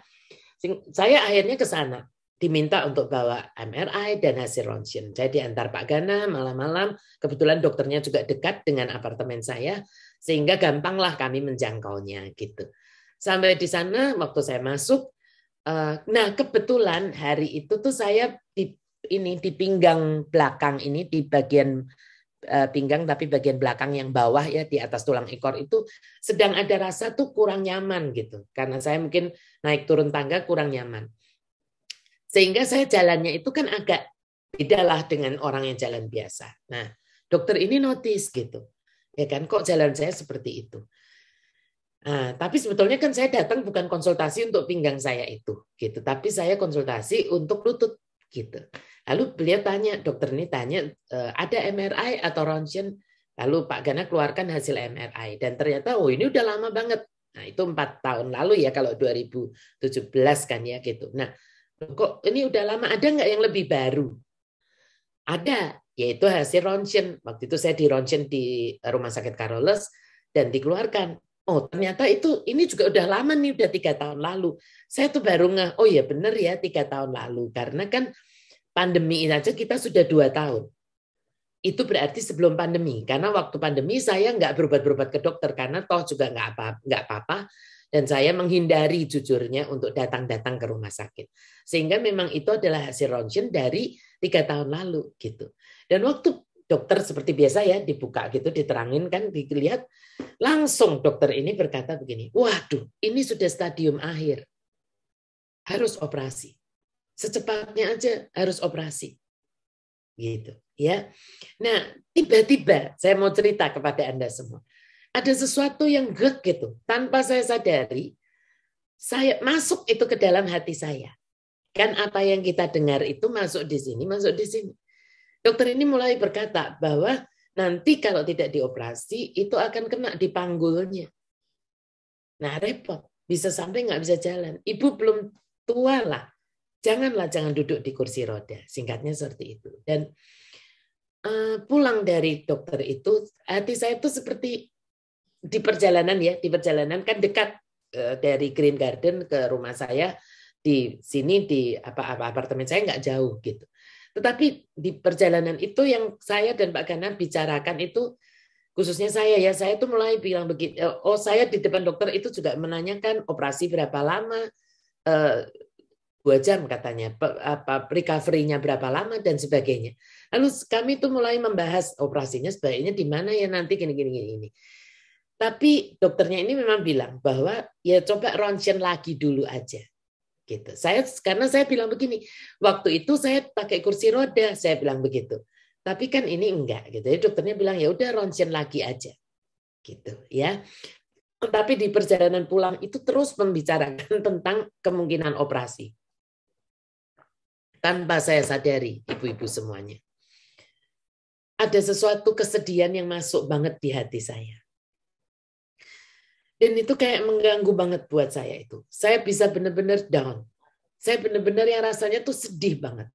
saya akhirnya ke sana diminta untuk bawa MRI dan hasil ronsen. Jadi antar Pak Gana malam-malam, kebetulan dokternya juga dekat dengan apartemen saya, sehingga gampanglah kami menjangkaunya gitu. Sampai di sana waktu saya masuk, eh, nah kebetulan hari itu tuh saya di ini di pinggang belakang ini di bagian Eh, pinggang tapi bagian belakang yang bawah ya di atas tulang ekor itu sedang ada rasa tuh kurang nyaman gitu karena saya mungkin naik turun tangga kurang nyaman sehingga saya jalannya itu kan agak bedalah dengan orang yang jalan biasa nah dokter ini notice gitu ya kan kok jalan saya seperti itu Nah, tapi sebetulnya kan saya datang bukan konsultasi untuk pinggang saya itu, gitu. Tapi saya konsultasi untuk lutut, gitu. Lalu beliau tanya, dokter ini tanya, eh, ada MRI atau rontgen? Lalu Pak Gana keluarkan hasil MRI. Dan ternyata, oh ini udah lama banget. Nah, itu empat tahun lalu ya, kalau 2017 kan ya gitu. Nah, kok ini udah lama, ada nggak yang lebih baru? Ada, yaitu hasil rontgen. Waktu itu saya di rontgen di Rumah Sakit Karoles dan dikeluarkan. Oh ternyata itu ini juga udah lama nih udah tiga tahun lalu. Saya tuh baru nggak. Oh ya bener ya tiga tahun lalu karena kan pandemi ini aja kita sudah dua tahun. Itu berarti sebelum pandemi, karena waktu pandemi saya nggak berobat-berobat ke dokter karena toh juga nggak apa nggak apa-apa dan saya menghindari jujurnya untuk datang-datang ke rumah sakit. Sehingga memang itu adalah hasil ronsen dari tiga tahun lalu gitu. Dan waktu dokter seperti biasa ya dibuka gitu diterangin kan dilihat langsung dokter ini berkata begini, waduh ini sudah stadium akhir harus operasi secepatnya aja harus operasi. Gitu, ya. Nah, tiba-tiba saya mau cerita kepada Anda semua. Ada sesuatu yang gek gitu, tanpa saya sadari saya masuk itu ke dalam hati saya. Kan apa yang kita dengar itu masuk di sini, masuk di sini. Dokter ini mulai berkata bahwa nanti kalau tidak dioperasi itu akan kena di panggulnya. Nah repot, bisa sampai nggak bisa jalan. Ibu belum tua lah, janganlah jangan duduk di kursi roda. Singkatnya seperti itu. Dan eh, pulang dari dokter itu hati saya itu seperti di perjalanan ya, di perjalanan kan dekat eh, dari Green Garden ke rumah saya di sini di apa-apa apartemen saya nggak jauh gitu. Tetapi di perjalanan itu yang saya dan Pak Ganan bicarakan itu khususnya saya ya saya tuh mulai bilang begini eh, oh saya di depan dokter itu juga menanyakan operasi berapa lama dua jam katanya apa recovery-nya berapa lama dan sebagainya lalu kami itu mulai membahas operasinya sebaiknya di mana ya nanti gini gini gini, gini. tapi dokternya ini memang bilang bahwa ya coba ronsen lagi dulu aja gitu saya karena saya bilang begini waktu itu saya pakai kursi roda saya bilang begitu tapi kan ini enggak gitu jadi dokternya bilang ya udah ronsen lagi aja gitu ya tapi di perjalanan pulang itu terus membicarakan tentang kemungkinan operasi tanpa saya sadari, ibu-ibu semuanya. Ada sesuatu kesedihan yang masuk banget di hati saya. Dan itu kayak mengganggu banget buat saya itu. Saya bisa benar-benar down. Saya benar-benar yang rasanya tuh sedih banget.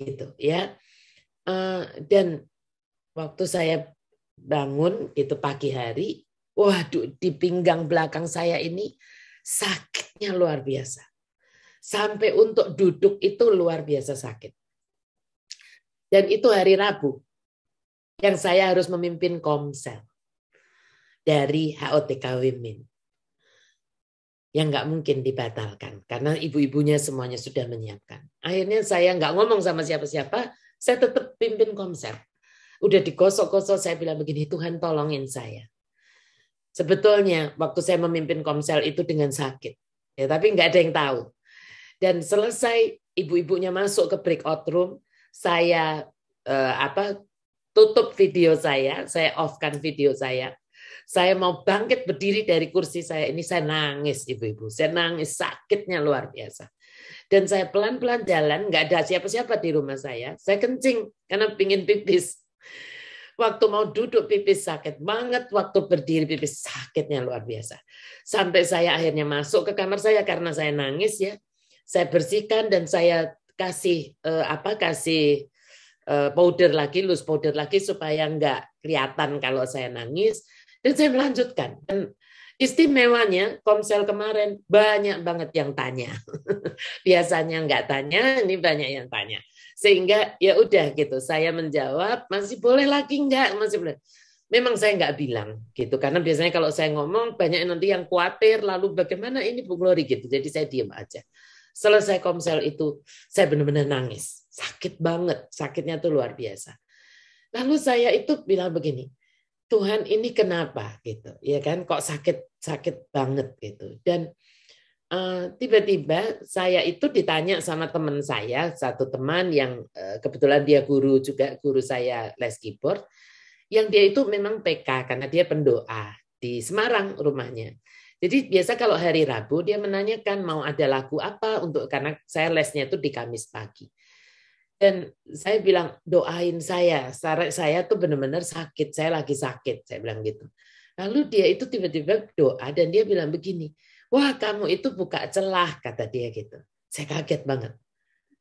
Gitu ya. Eh, dan waktu saya bangun itu pagi hari, waduh di pinggang belakang saya ini sakitnya luar biasa sampai untuk duduk itu luar biasa sakit. Dan itu hari Rabu yang saya harus memimpin komsel dari HOTK Women yang nggak mungkin dibatalkan karena ibu-ibunya semuanya sudah menyiapkan. Akhirnya saya nggak ngomong sama siapa-siapa, saya tetap pimpin komsel. Udah digosok-gosok, saya bilang begini, Tuhan tolongin saya. Sebetulnya waktu saya memimpin komsel itu dengan sakit, ya tapi nggak ada yang tahu. Dan selesai ibu-ibunya masuk ke breakout room, saya eh, apa tutup video saya, saya offkan video saya. Saya mau bangkit berdiri dari kursi saya ini, saya nangis ibu-ibu, saya nangis sakitnya luar biasa. Dan saya pelan-pelan jalan, nggak ada siapa-siapa di rumah saya. Saya kencing karena pingin pipis. Waktu mau duduk pipis sakit banget, waktu berdiri pipis sakitnya luar biasa. Sampai saya akhirnya masuk ke kamar saya karena saya nangis ya saya bersihkan dan saya kasih eh, apa kasih eh, powder lagi, loose powder lagi supaya nggak kelihatan kalau saya nangis. Dan saya melanjutkan. Dan istimewanya Komsel kemarin banyak banget yang tanya. Biasanya nggak tanya, ini banyak yang tanya. Sehingga ya udah gitu, saya menjawab masih boleh lagi nggak, masih boleh. Memang saya nggak bilang gitu, karena biasanya kalau saya ngomong banyak nanti yang khawatir, lalu bagaimana ini Bu Glory gitu. Jadi saya diam aja. Selesai komsel itu, saya benar-benar nangis. Sakit banget, sakitnya tuh luar biasa. Lalu saya itu bilang begini, Tuhan ini kenapa gitu, ya kan? Kok sakit sakit banget gitu. Dan eh, tiba-tiba uh, saya itu ditanya sama teman saya, satu teman yang uh, kebetulan dia guru juga, guru saya les keyboard, yang dia itu memang PK karena dia pendoa di Semarang rumahnya. Jadi biasa kalau hari Rabu dia menanyakan mau ada lagu apa untuk karena saya lesnya itu di Kamis pagi. Dan saya bilang doain saya, saya tuh benar-benar sakit, saya lagi sakit, saya bilang gitu. Lalu dia itu tiba-tiba doa dan dia bilang begini, wah kamu itu buka celah kata dia gitu. Saya kaget banget.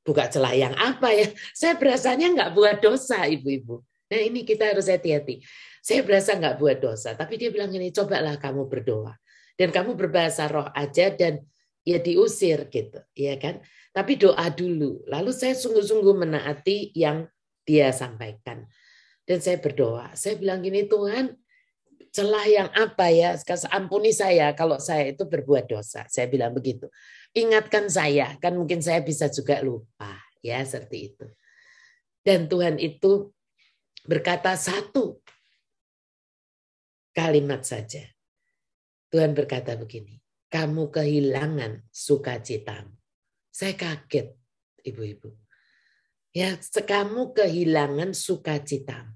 Buka celah yang apa ya? Saya berasanya nggak buat dosa ibu-ibu. Nah ini kita harus hati-hati. Saya berasa nggak buat dosa, tapi dia bilang ini cobalah kamu berdoa dan kamu berbahasa roh aja dan ya diusir gitu, ya kan? Tapi doa dulu. Lalu saya sungguh-sungguh menaati yang dia sampaikan. Dan saya berdoa. Saya bilang gini, Tuhan, celah yang apa ya? Ampuni saya kalau saya itu berbuat dosa. Saya bilang begitu. Ingatkan saya, kan mungkin saya bisa juga lupa, ya seperti itu. Dan Tuhan itu berkata satu kalimat saja. Tuhan berkata begini, kamu kehilangan sukacita. Saya kaget, ibu-ibu. Ya, kamu kehilangan sukacita.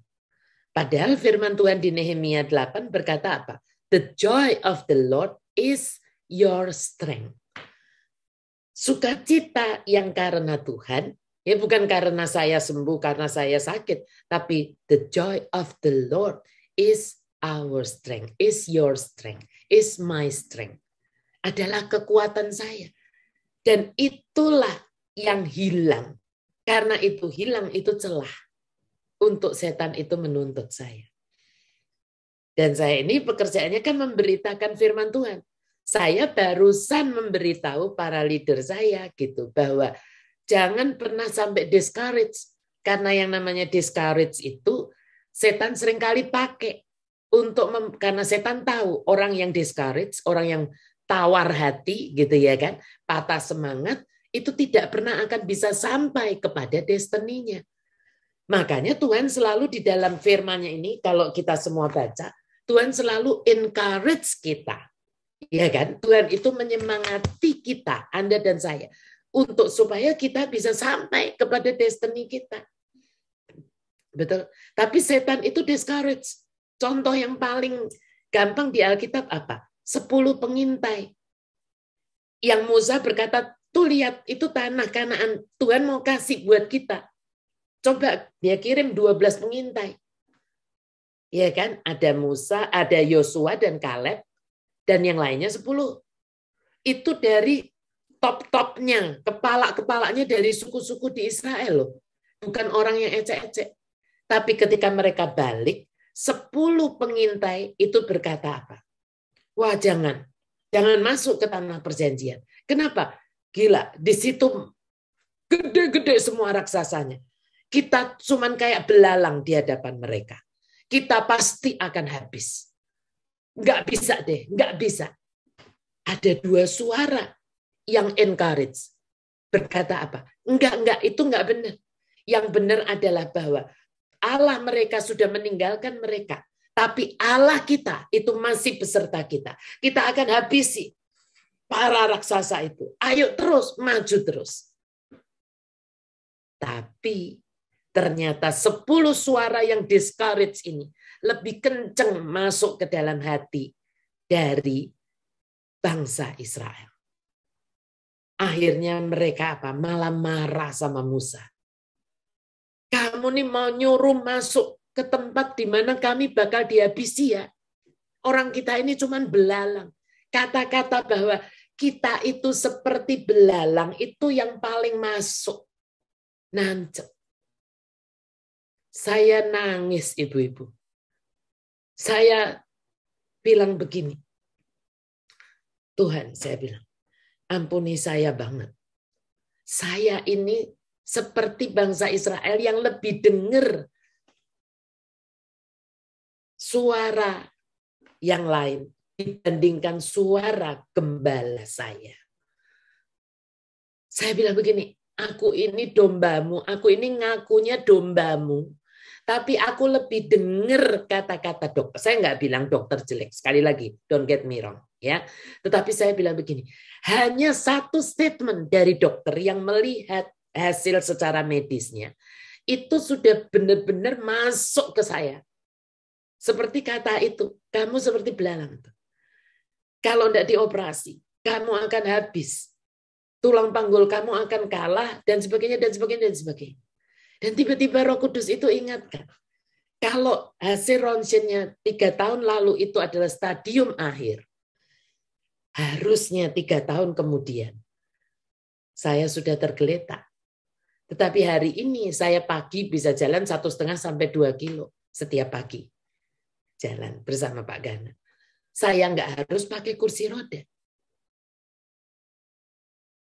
Padahal firman Tuhan di Nehemia 8 berkata apa? The joy of the Lord is your strength. Sukacita yang karena Tuhan, ya bukan karena saya sembuh, karena saya sakit, tapi the joy of the Lord is our strength, is your strength is my strength. Adalah kekuatan saya. Dan itulah yang hilang. Karena itu hilang itu celah untuk setan itu menuntut saya. Dan saya ini pekerjaannya kan memberitakan firman Tuhan. Saya barusan memberitahu para leader saya gitu bahwa jangan pernah sampai discourage karena yang namanya discourage itu setan seringkali pakai untuk mem, karena setan tahu orang yang discourage, orang yang tawar hati gitu ya kan, patah semangat itu tidak pernah akan bisa sampai kepada destininya. Makanya Tuhan selalu di dalam firman-Nya ini kalau kita semua baca, Tuhan selalu encourage kita. Ya kan? Tuhan itu menyemangati kita, Anda dan saya untuk supaya kita bisa sampai kepada destiny kita. Betul. Tapi setan itu discourage Contoh yang paling gampang di Alkitab apa? Sepuluh pengintai. Yang Musa berkata, tuh lihat itu tanah kanaan Tuhan mau kasih buat kita. Coba dia kirim dua belas pengintai. Ya kan? Ada Musa, ada Yosua dan Kaleb, dan yang lainnya sepuluh Itu dari top-topnya, kepala-kepalanya dari suku-suku di Israel loh. Bukan orang yang ecek-ecek. Tapi ketika mereka balik, sepuluh pengintai itu berkata apa? Wah jangan, jangan masuk ke tanah perjanjian. Kenapa? Gila, di situ gede-gede semua raksasanya. Kita cuma kayak belalang di hadapan mereka. Kita pasti akan habis. Nggak bisa deh, nggak bisa. Ada dua suara yang encourage. Berkata apa? Enggak, enggak, itu enggak benar. Yang benar adalah bahwa Allah mereka sudah meninggalkan mereka. Tapi Allah kita itu masih beserta kita. Kita akan habisi para raksasa itu. Ayo terus, maju terus. Tapi ternyata sepuluh suara yang discourage ini lebih kenceng masuk ke dalam hati dari bangsa Israel. Akhirnya mereka apa? Malah marah sama Musa kamu nih mau nyuruh masuk ke tempat di mana kami bakal dihabisi ya. Orang kita ini cuman belalang. Kata-kata bahwa kita itu seperti belalang itu yang paling masuk. Nancep. Saya nangis ibu-ibu. Saya bilang begini. Tuhan, saya bilang, ampuni saya banget. Saya ini seperti bangsa Israel yang lebih dengar suara yang lain dibandingkan suara gembala saya. Saya bilang begini, aku ini dombamu, aku ini ngakunya dombamu, tapi aku lebih dengar kata-kata dokter. Saya nggak bilang dokter jelek, sekali lagi, don't get me wrong. ya. Tetapi saya bilang begini, hanya satu statement dari dokter yang melihat hasil secara medisnya itu sudah benar-benar masuk ke saya. Seperti kata itu, kamu seperti belalang. Kalau tidak dioperasi, kamu akan habis. Tulang panggul kamu akan kalah, dan sebagainya, dan sebagainya, dan sebagainya. Dan tiba-tiba roh kudus itu ingatkan, kalau hasil ronsennya tiga tahun lalu itu adalah stadium akhir, harusnya tiga tahun kemudian saya sudah tergeletak tetapi hari ini saya pagi bisa jalan satu setengah sampai dua kilo setiap pagi. Jalan bersama Pak Gana. Saya nggak harus pakai kursi roda.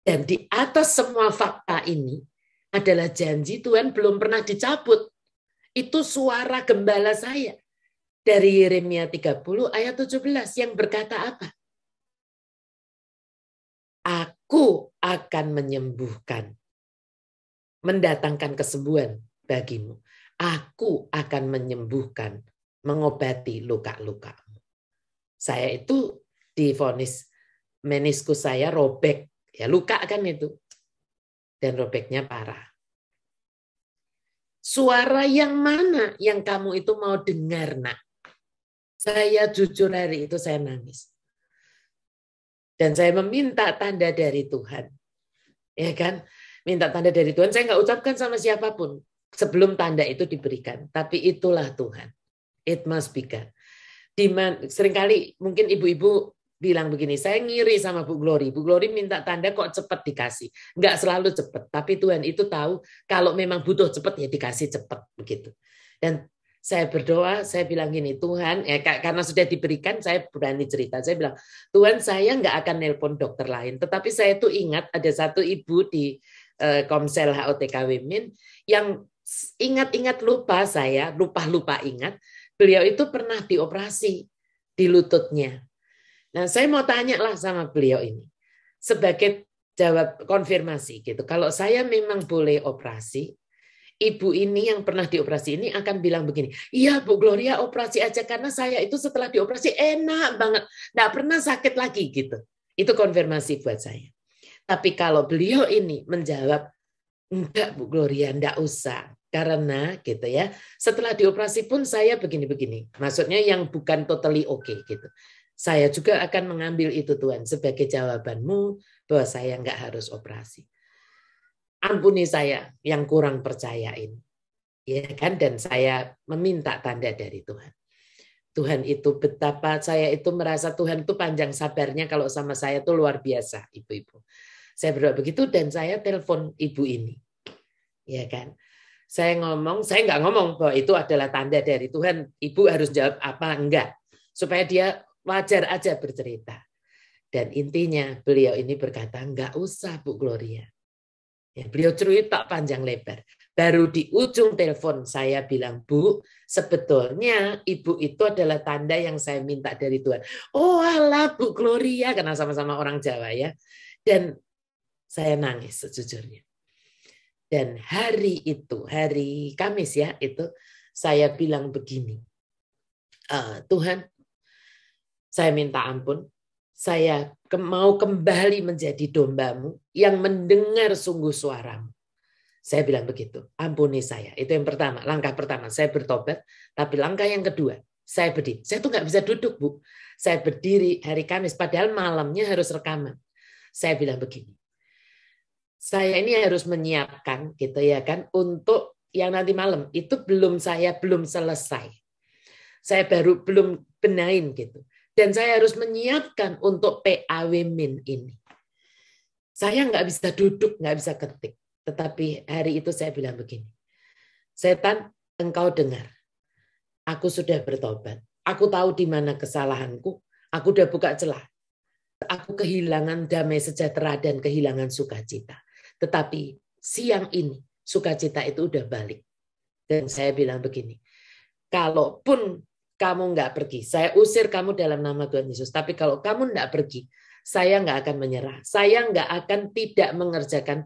Dan di atas semua fakta ini adalah janji Tuhan belum pernah dicabut. Itu suara gembala saya. Dari Yeremia 30 ayat 17 yang berkata apa? Aku akan menyembuhkan mendatangkan kesembuhan bagimu. Aku akan menyembuhkan, mengobati luka-lukamu. Saya itu difonis meniskus saya robek, ya luka kan itu. Dan robeknya parah. Suara yang mana yang kamu itu mau dengar, Nak? Saya jujur hari itu saya nangis. Dan saya meminta tanda dari Tuhan. Ya kan? minta tanda dari Tuhan, saya nggak ucapkan sama siapapun sebelum tanda itu diberikan. Tapi itulah Tuhan. It must be God. Diman, seringkali mungkin ibu-ibu bilang begini, saya ngiri sama Bu Glory. Bu Glory minta tanda kok cepat dikasih. Nggak selalu cepat, tapi Tuhan itu tahu kalau memang butuh cepat ya dikasih cepat begitu. Dan saya berdoa, saya bilang gini, Tuhan, ya, karena sudah diberikan, saya berani cerita. Saya bilang, Tuhan, saya nggak akan nelpon dokter lain. Tetapi saya tuh ingat ada satu ibu di Eh, Komsel HOTK Wimin yang ingat-ingat lupa saya, lupa-lupa ingat, beliau itu pernah dioperasi di lututnya. Nah, saya mau tanya lah sama beliau ini. Sebagai jawab konfirmasi gitu. Kalau saya memang boleh operasi, ibu ini yang pernah dioperasi ini akan bilang begini, iya Bu Gloria operasi aja karena saya itu setelah dioperasi enak banget, nggak pernah sakit lagi gitu. Itu konfirmasi buat saya. Tapi kalau beliau ini menjawab, enggak Bu Gloria, enggak usah. Karena gitu ya, setelah dioperasi pun saya begini-begini. Maksudnya yang bukan totally oke okay, gitu. Saya juga akan mengambil itu Tuhan sebagai jawabanmu bahwa saya enggak harus operasi. Ampuni saya yang kurang percaya ini. Ya kan dan saya meminta tanda dari Tuhan. Tuhan itu betapa saya itu merasa Tuhan itu panjang sabarnya kalau sama saya itu luar biasa ibu-ibu. Saya berdoa begitu dan saya telepon ibu ini. Ya kan? Saya ngomong, saya nggak ngomong bahwa itu adalah tanda dari Tuhan. Ibu harus jawab apa enggak supaya dia wajar aja bercerita. Dan intinya beliau ini berkata nggak usah Bu Gloria. Ya, beliau cerita panjang lebar. Baru di ujung telepon saya bilang, Bu, sebetulnya Ibu itu adalah tanda yang saya minta dari Tuhan. Oh Allah Bu Gloria, karena sama-sama orang Jawa ya. Dan saya nangis sejujurnya. Dan hari itu, hari Kamis ya, itu saya bilang begini, eh, Tuhan, saya minta ampun, saya mau kembali menjadi dombamu yang mendengar sungguh suaramu. Saya bilang begitu, ampuni saya. Itu yang pertama, langkah pertama. Saya bertobat, tapi langkah yang kedua, saya berdiri. Saya tuh nggak bisa duduk, Bu. Saya berdiri hari Kamis, padahal malamnya harus rekaman. Saya bilang begini, saya ini harus menyiapkan gitu ya kan untuk yang nanti malam itu belum saya belum selesai. Saya baru belum benain gitu. Dan saya harus menyiapkan untuk PAW min ini. Saya nggak bisa duduk, nggak bisa ketik. Tetapi hari itu saya bilang begini, setan engkau dengar, aku sudah bertobat. Aku tahu di mana kesalahanku, aku udah buka celah. Aku kehilangan damai sejahtera dan kehilangan sukacita. Tetapi siang ini sukacita itu udah balik. Dan saya bilang begini, kalaupun kamu nggak pergi, saya usir kamu dalam nama Tuhan Yesus. Tapi kalau kamu nggak pergi, saya nggak akan menyerah. Saya nggak akan tidak mengerjakan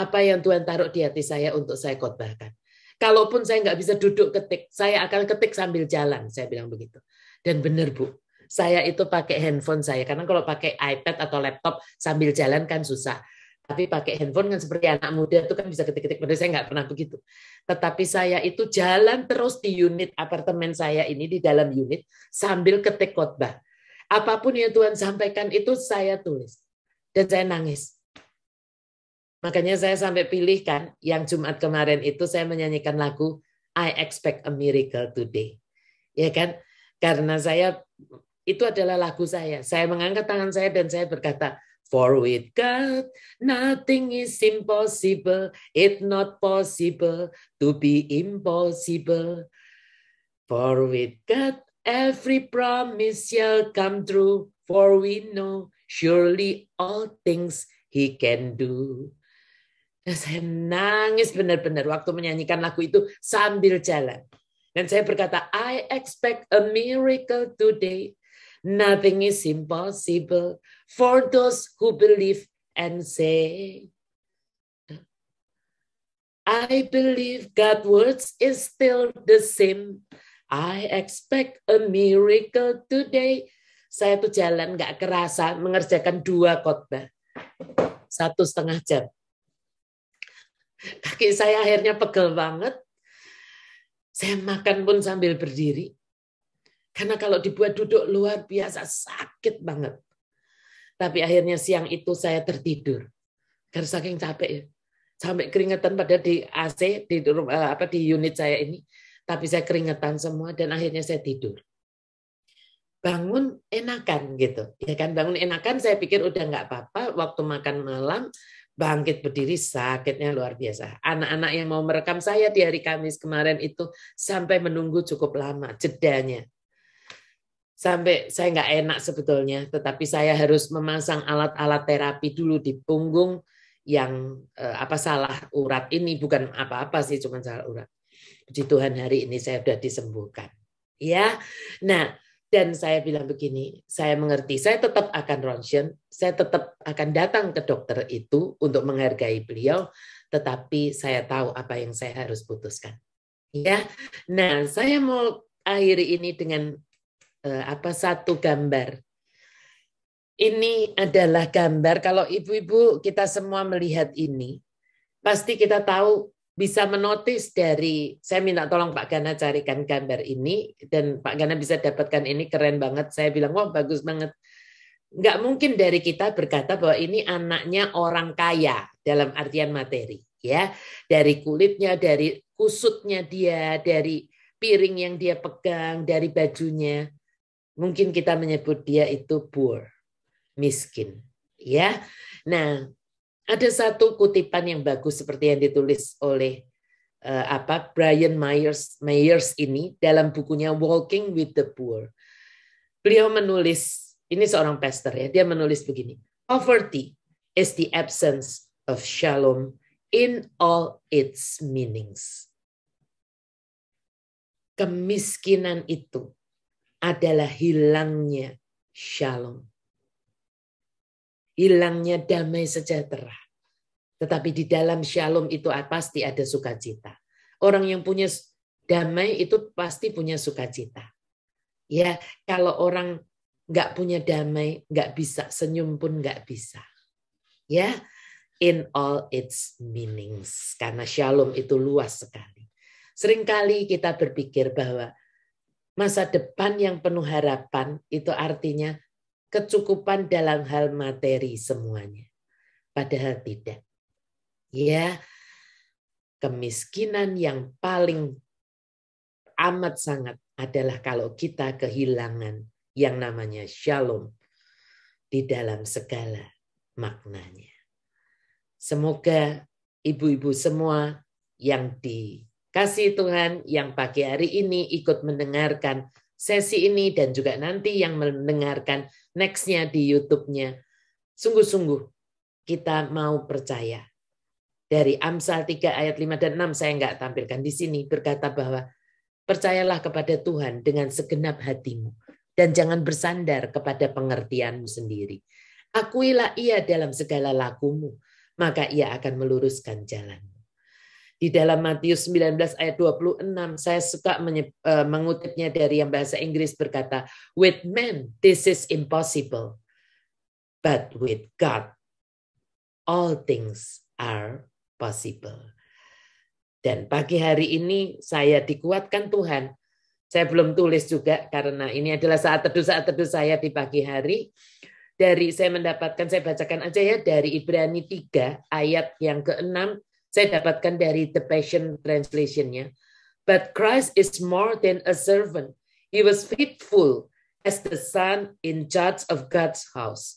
apa yang Tuhan taruh di hati saya untuk saya khotbahkan. Kalaupun saya nggak bisa duduk ketik, saya akan ketik sambil jalan. Saya bilang begitu. Dan benar Bu, saya itu pakai handphone saya karena kalau pakai iPad atau laptop sambil jalan kan susah tapi pakai handphone kan seperti anak muda itu kan bisa ketik-ketik pada saya nggak pernah begitu. Tetapi saya itu jalan terus di unit apartemen saya ini di dalam unit sambil ketik khotbah. Apapun yang Tuhan sampaikan itu saya tulis dan saya nangis. Makanya saya sampai pilihkan yang Jumat kemarin itu saya menyanyikan lagu I Expect a Miracle Today. Ya kan? Karena saya itu adalah lagu saya. Saya mengangkat tangan saya dan saya berkata, For with God, nothing is impossible. It's not possible to be impossible. For with God, every promise shall come true. For we know, surely all things He can do. Dan Saya nangis benar-benar waktu menyanyikan lagu itu sambil jalan. Dan saya berkata, I expect a miracle today. Nothing is impossible for those who believe and say, I believe God's words is still the same. I expect a miracle today. Saya tuh jalan nggak kerasa mengerjakan dua khotbah. Satu setengah jam. Kaki saya akhirnya pegel banget. Saya makan pun sambil berdiri. Karena kalau dibuat duduk luar biasa sakit banget. Tapi akhirnya siang itu saya tertidur. Karena saking capek ya. Sampai keringetan pada di AC di eh, apa di unit saya ini, tapi saya keringetan semua dan akhirnya saya tidur. Bangun enakan gitu. Ya kan bangun enakan saya pikir udah nggak apa-apa waktu makan malam bangkit berdiri sakitnya luar biasa. Anak-anak yang mau merekam saya di hari Kamis kemarin itu sampai menunggu cukup lama jedanya sampai saya nggak enak sebetulnya, tetapi saya harus memasang alat-alat terapi dulu di punggung yang eh, apa salah urat ini bukan apa-apa sih, cuma salah urat. Puji Tuhan hari ini saya sudah disembuhkan. Ya, nah dan saya bilang begini, saya mengerti, saya tetap akan ronsen, saya tetap akan datang ke dokter itu untuk menghargai beliau, tetapi saya tahu apa yang saya harus putuskan. Ya, nah saya mau akhiri ini dengan Eh, apa satu gambar. Ini adalah gambar kalau ibu-ibu kita semua melihat ini, pasti kita tahu bisa menotis dari saya minta tolong Pak Gana carikan gambar ini dan Pak Gana bisa dapatkan ini keren banget. Saya bilang wah bagus banget. Nggak mungkin dari kita berkata bahwa ini anaknya orang kaya dalam artian materi ya dari kulitnya dari kusutnya dia dari piring yang dia pegang dari bajunya Mungkin kita menyebut dia itu poor, miskin. Ya, nah ada satu kutipan yang bagus seperti yang ditulis oleh uh, apa Brian Myers Myers ini dalam bukunya Walking with the Poor. Beliau menulis ini seorang pastor ya, dia menulis begini. Poverty is the absence of shalom in all its meanings. Kemiskinan itu adalah hilangnya shalom. Hilangnya damai sejahtera. Tetapi di dalam shalom itu pasti ada sukacita. Orang yang punya damai itu pasti punya sukacita. Ya, kalau orang nggak punya damai, nggak bisa senyum pun nggak bisa. Ya, in all its meanings. Karena shalom itu luas sekali. Seringkali kita berpikir bahwa Masa depan yang penuh harapan itu artinya kecukupan dalam hal materi semuanya. Padahal tidak. Ya, kemiskinan yang paling amat sangat adalah kalau kita kehilangan yang namanya shalom di dalam segala maknanya. Semoga ibu-ibu semua yang di Kasih Tuhan yang pagi hari ini ikut mendengarkan sesi ini dan juga nanti yang mendengarkan nextnya di YouTube-nya. Sungguh-sungguh kita mau percaya. Dari Amsal 3 ayat 5 dan 6 saya nggak tampilkan di sini berkata bahwa percayalah kepada Tuhan dengan segenap hatimu dan jangan bersandar kepada pengertianmu sendiri. Akuilah ia dalam segala lakumu, maka ia akan meluruskan jalanmu. Di dalam Matius 19 ayat 26, saya suka e, mengutipnya dari yang bahasa Inggris berkata, With men this is impossible, but with God all things are possible. Dan pagi hari ini saya dikuatkan Tuhan. Saya belum tulis juga karena ini adalah saat teduh saat teduh saya di pagi hari. Dari saya mendapatkan saya bacakan aja ya dari Ibrani 3 ayat yang ke-6 saya dapatkan dari The Passion Translation-nya. But Christ is more than a servant. He was faithful as the son in charge of God's house.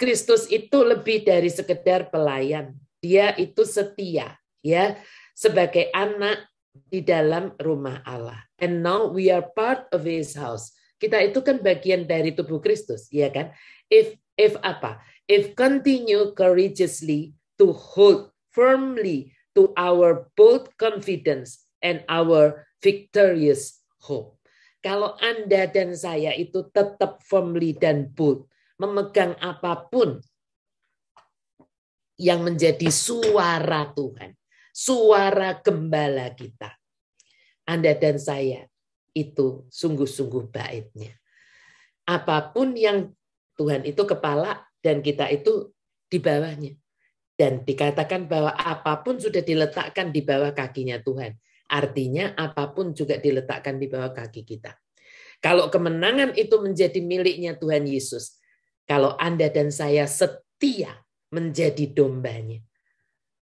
Kristus itu lebih dari sekedar pelayan. Dia itu setia, ya, sebagai anak di dalam rumah Allah. And now we are part of his house. Kita itu kan bagian dari tubuh Kristus, ya kan? If if apa? If continue courageously to hold firmly to our bold confidence and our victorious hope. Kalau Anda dan saya itu tetap firmly dan bold, memegang apapun yang menjadi suara Tuhan, suara gembala kita. Anda dan saya itu sungguh-sungguh baiknya. Apapun yang Tuhan itu kepala dan kita itu di bawahnya. Dan dikatakan bahwa apapun sudah diletakkan di bawah kakinya Tuhan. Artinya apapun juga diletakkan di bawah kaki kita. Kalau kemenangan itu menjadi miliknya Tuhan Yesus. Kalau Anda dan saya setia menjadi dombanya.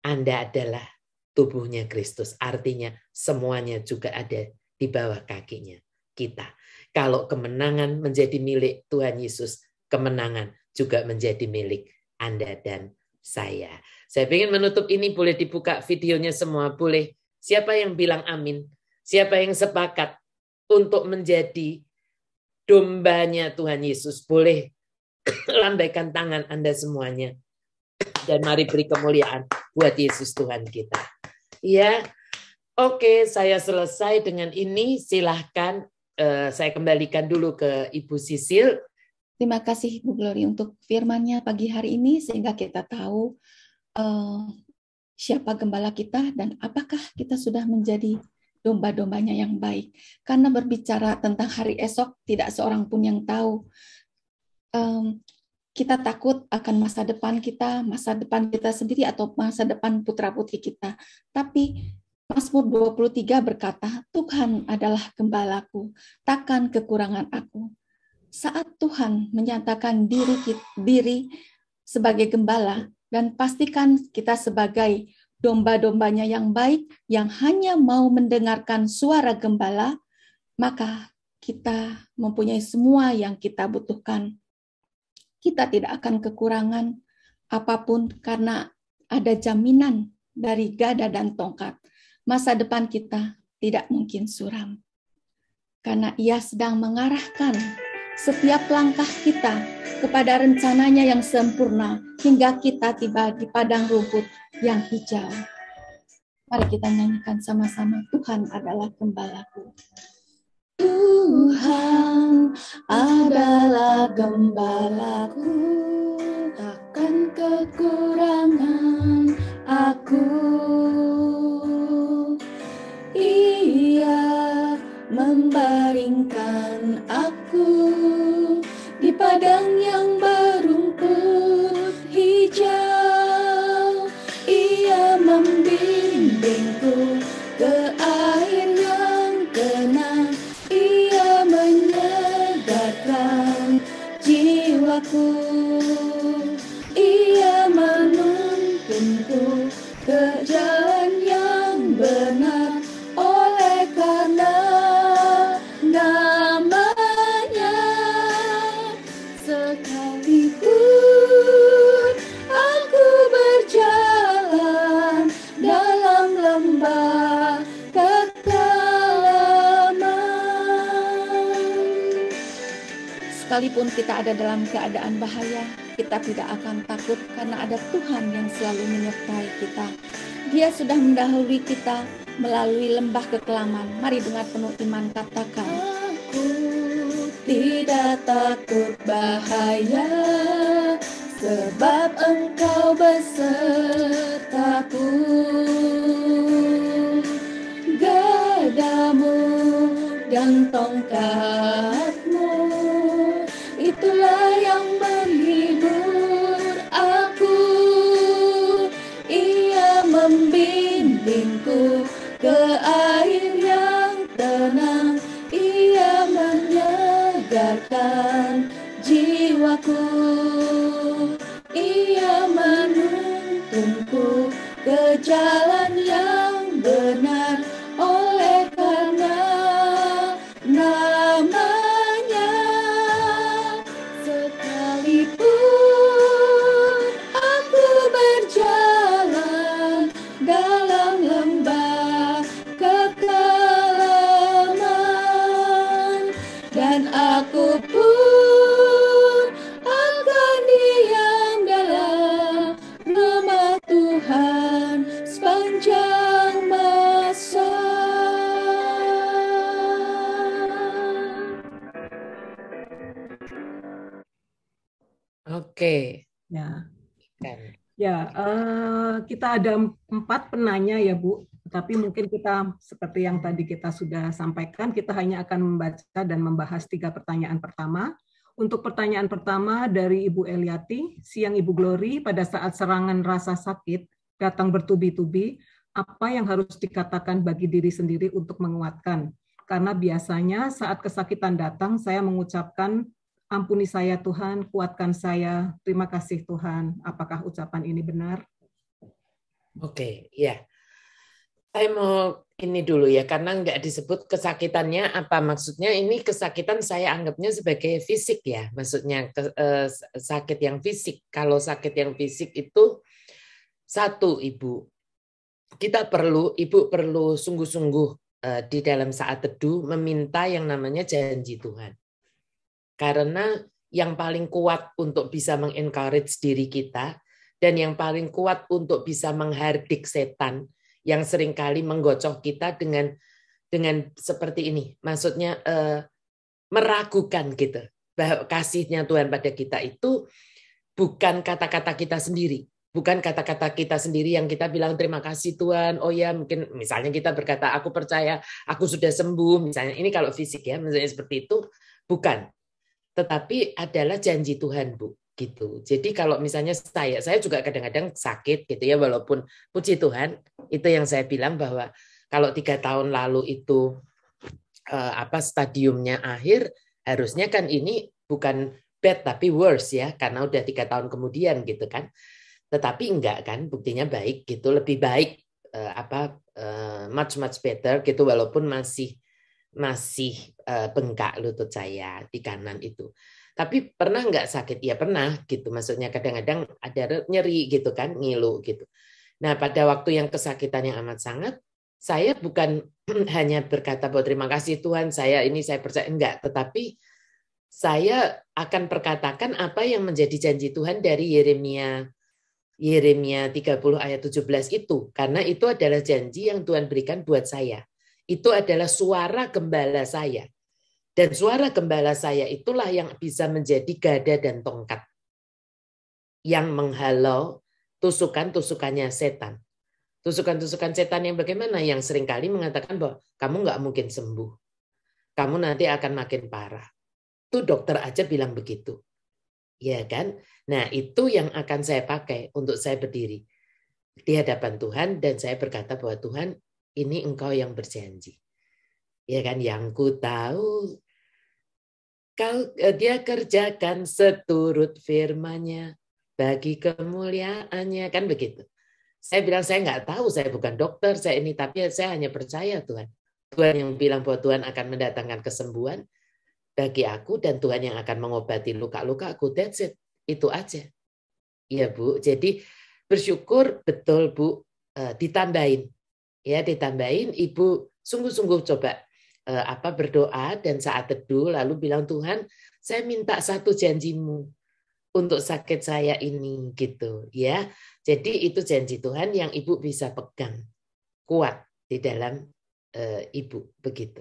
Anda adalah tubuhnya Kristus. Artinya semuanya juga ada di bawah kakinya kita. Kalau kemenangan menjadi milik Tuhan Yesus, kemenangan juga menjadi milik Anda dan saya. Saya ingin menutup ini, boleh dibuka videonya semua, boleh. Siapa yang bilang amin? Siapa yang sepakat untuk menjadi dombanya Tuhan Yesus? Boleh lambaikan tangan Anda semuanya. Dan mari beri kemuliaan buat Yesus Tuhan kita. Ya, oke saya selesai dengan ini. Silahkan uh, saya kembalikan dulu ke Ibu Sisil Terima kasih Bu Glory untuk firmannya pagi hari ini sehingga kita tahu uh, siapa gembala kita dan apakah kita sudah menjadi domba-dombanya yang baik. Karena berbicara tentang hari esok tidak seorang pun yang tahu. Um, kita takut akan masa depan kita, masa depan kita sendiri atau masa depan putra-putri kita. Tapi Mazmur 23 berkata, Tuhan adalah gembalaku, takkan kekurangan aku saat Tuhan menyatakan diri diri sebagai gembala dan pastikan kita sebagai domba-dombanya yang baik yang hanya mau mendengarkan suara gembala, maka kita mempunyai semua yang kita butuhkan. Kita tidak akan kekurangan apapun karena ada jaminan dari gada dan tongkat. Masa depan kita tidak mungkin suram. Karena ia sedang mengarahkan setiap langkah kita kepada rencananya yang sempurna hingga kita tiba di padang rumput yang hijau. Mari kita nyanyikan sama-sama Tuhan adalah gembalaku. Tuhan adalah gembalaku takkan kekurangan aku Ia membaringkan aku di padang yang baru. Sekalipun kita ada dalam keadaan bahaya, kita tidak akan takut karena ada Tuhan yang selalu menyertai kita. Dia sudah mendahului kita melalui lembah kekelaman. Mari dengar penuh iman katakan. Aku tidak takut bahaya sebab engkau besertaku. Gadamu dan tongkat aku Ia menuntunku ke jalan yang kita ada empat penanya ya Bu, tapi mungkin kita seperti yang tadi kita sudah sampaikan, kita hanya akan membaca dan membahas tiga pertanyaan pertama. Untuk pertanyaan pertama dari Ibu Eliati, siang Ibu Glory pada saat serangan rasa sakit datang bertubi-tubi, apa yang harus dikatakan bagi diri sendiri untuk menguatkan? Karena biasanya saat kesakitan datang, saya mengucapkan ampuni saya Tuhan, kuatkan saya, terima kasih Tuhan. Apakah ucapan ini benar? Oke, okay, ya. Yeah. Saya mau ini dulu ya, karena nggak disebut kesakitannya apa maksudnya. Ini kesakitan saya anggapnya sebagai fisik ya, maksudnya ke, eh, sakit yang fisik. Kalau sakit yang fisik itu satu ibu, kita perlu ibu perlu sungguh-sungguh eh, di dalam saat teduh meminta yang namanya janji Tuhan, karena yang paling kuat untuk bisa mengencourage diri kita dan yang paling kuat untuk bisa menghardik setan yang seringkali menggocoh kita dengan dengan seperti ini. Maksudnya eh, meragukan gitu bahwa kasihnya Tuhan pada kita itu bukan kata-kata kita sendiri, bukan kata-kata kita sendiri yang kita bilang terima kasih Tuhan. Oh ya, mungkin misalnya kita berkata aku percaya, aku sudah sembuh misalnya. Ini kalau fisik ya, misalnya seperti itu, bukan. Tetapi adalah janji Tuhan, Bu gitu. Jadi kalau misalnya saya, saya juga kadang-kadang sakit gitu ya, walaupun puji Tuhan itu yang saya bilang bahwa kalau tiga tahun lalu itu eh, apa stadiumnya akhir, harusnya kan ini bukan bad tapi worse ya, karena udah tiga tahun kemudian gitu kan. Tetapi enggak kan, buktinya baik gitu, lebih baik eh, apa eh, much much better gitu, walaupun masih masih eh, bengkak lutut saya di kanan itu tapi pernah nggak sakit? Ya pernah gitu. Maksudnya kadang-kadang ada nyeri gitu kan, ngilu gitu. Nah pada waktu yang kesakitan yang amat sangat, saya bukan hanya berkata bahwa terima kasih Tuhan, saya ini saya percaya enggak, tetapi saya akan perkatakan apa yang menjadi janji Tuhan dari Yeremia Yeremia 30 ayat 17 itu karena itu adalah janji yang Tuhan berikan buat saya. Itu adalah suara gembala saya dan suara gembala saya itulah yang bisa menjadi gada dan tongkat yang menghalau tusukan-tusukannya setan. Tusukan-tusukan setan yang bagaimana? Yang seringkali mengatakan bahwa kamu nggak mungkin sembuh. Kamu nanti akan makin parah. Itu dokter aja bilang begitu. Ya kan? Nah itu yang akan saya pakai untuk saya berdiri di hadapan Tuhan dan saya berkata bahwa Tuhan ini engkau yang berjanji ya kan yang ku tahu Eh, dia kerjakan seturut firmanya bagi kemuliaannya kan begitu. Saya bilang saya nggak tahu, saya bukan dokter, saya ini tapi saya hanya percaya Tuhan. Tuhan yang bilang bahwa Tuhan akan mendatangkan kesembuhan bagi aku dan Tuhan yang akan mengobati luka-luka aku. That's it. Itu aja. Ya Bu, jadi bersyukur betul Bu eh, ditambahin. Ya, ditambahin Ibu sungguh-sungguh coba Eh, apa berdoa dan saat teduh lalu bilang Tuhan saya minta satu janjimu untuk sakit saya ini gitu ya jadi itu janji Tuhan yang ibu bisa pegang kuat di dalam e, ibu begitu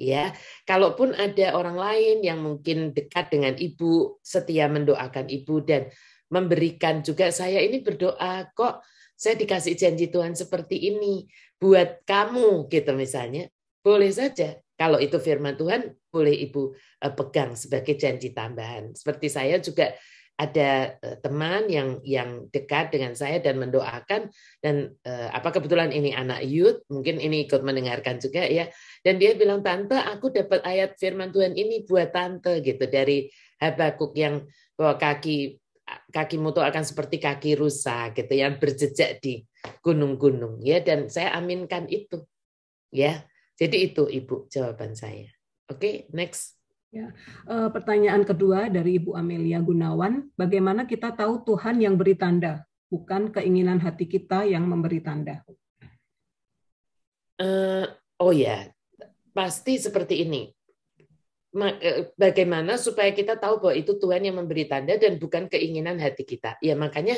ya kalaupun ada orang lain yang mungkin dekat dengan ibu setia mendoakan ibu dan memberikan juga saya ini berdoa kok saya dikasih janji Tuhan seperti ini buat kamu gitu misalnya boleh saja. Kalau itu firman Tuhan, boleh Ibu eh, pegang sebagai janji tambahan. Seperti saya juga ada eh, teman yang yang dekat dengan saya dan mendoakan dan eh, apa kebetulan ini anak youth mungkin ini ikut mendengarkan juga ya dan dia bilang tante aku dapat ayat firman Tuhan ini buat tante gitu dari Habakuk yang bahwa kaki kaki mutu akan seperti kaki rusa gitu yang berjejak di gunung-gunung ya dan saya aminkan itu ya jadi itu Ibu jawaban saya. Oke, okay, next. Ya, e, pertanyaan kedua dari Ibu Amelia Gunawan, bagaimana kita tahu Tuhan yang beri tanda, bukan keinginan hati kita yang memberi tanda? E, oh ya, pasti seperti ini. Eh, bagaimana supaya kita tahu bahwa itu Tuhan yang memberi tanda dan bukan keinginan hati kita? Ya makanya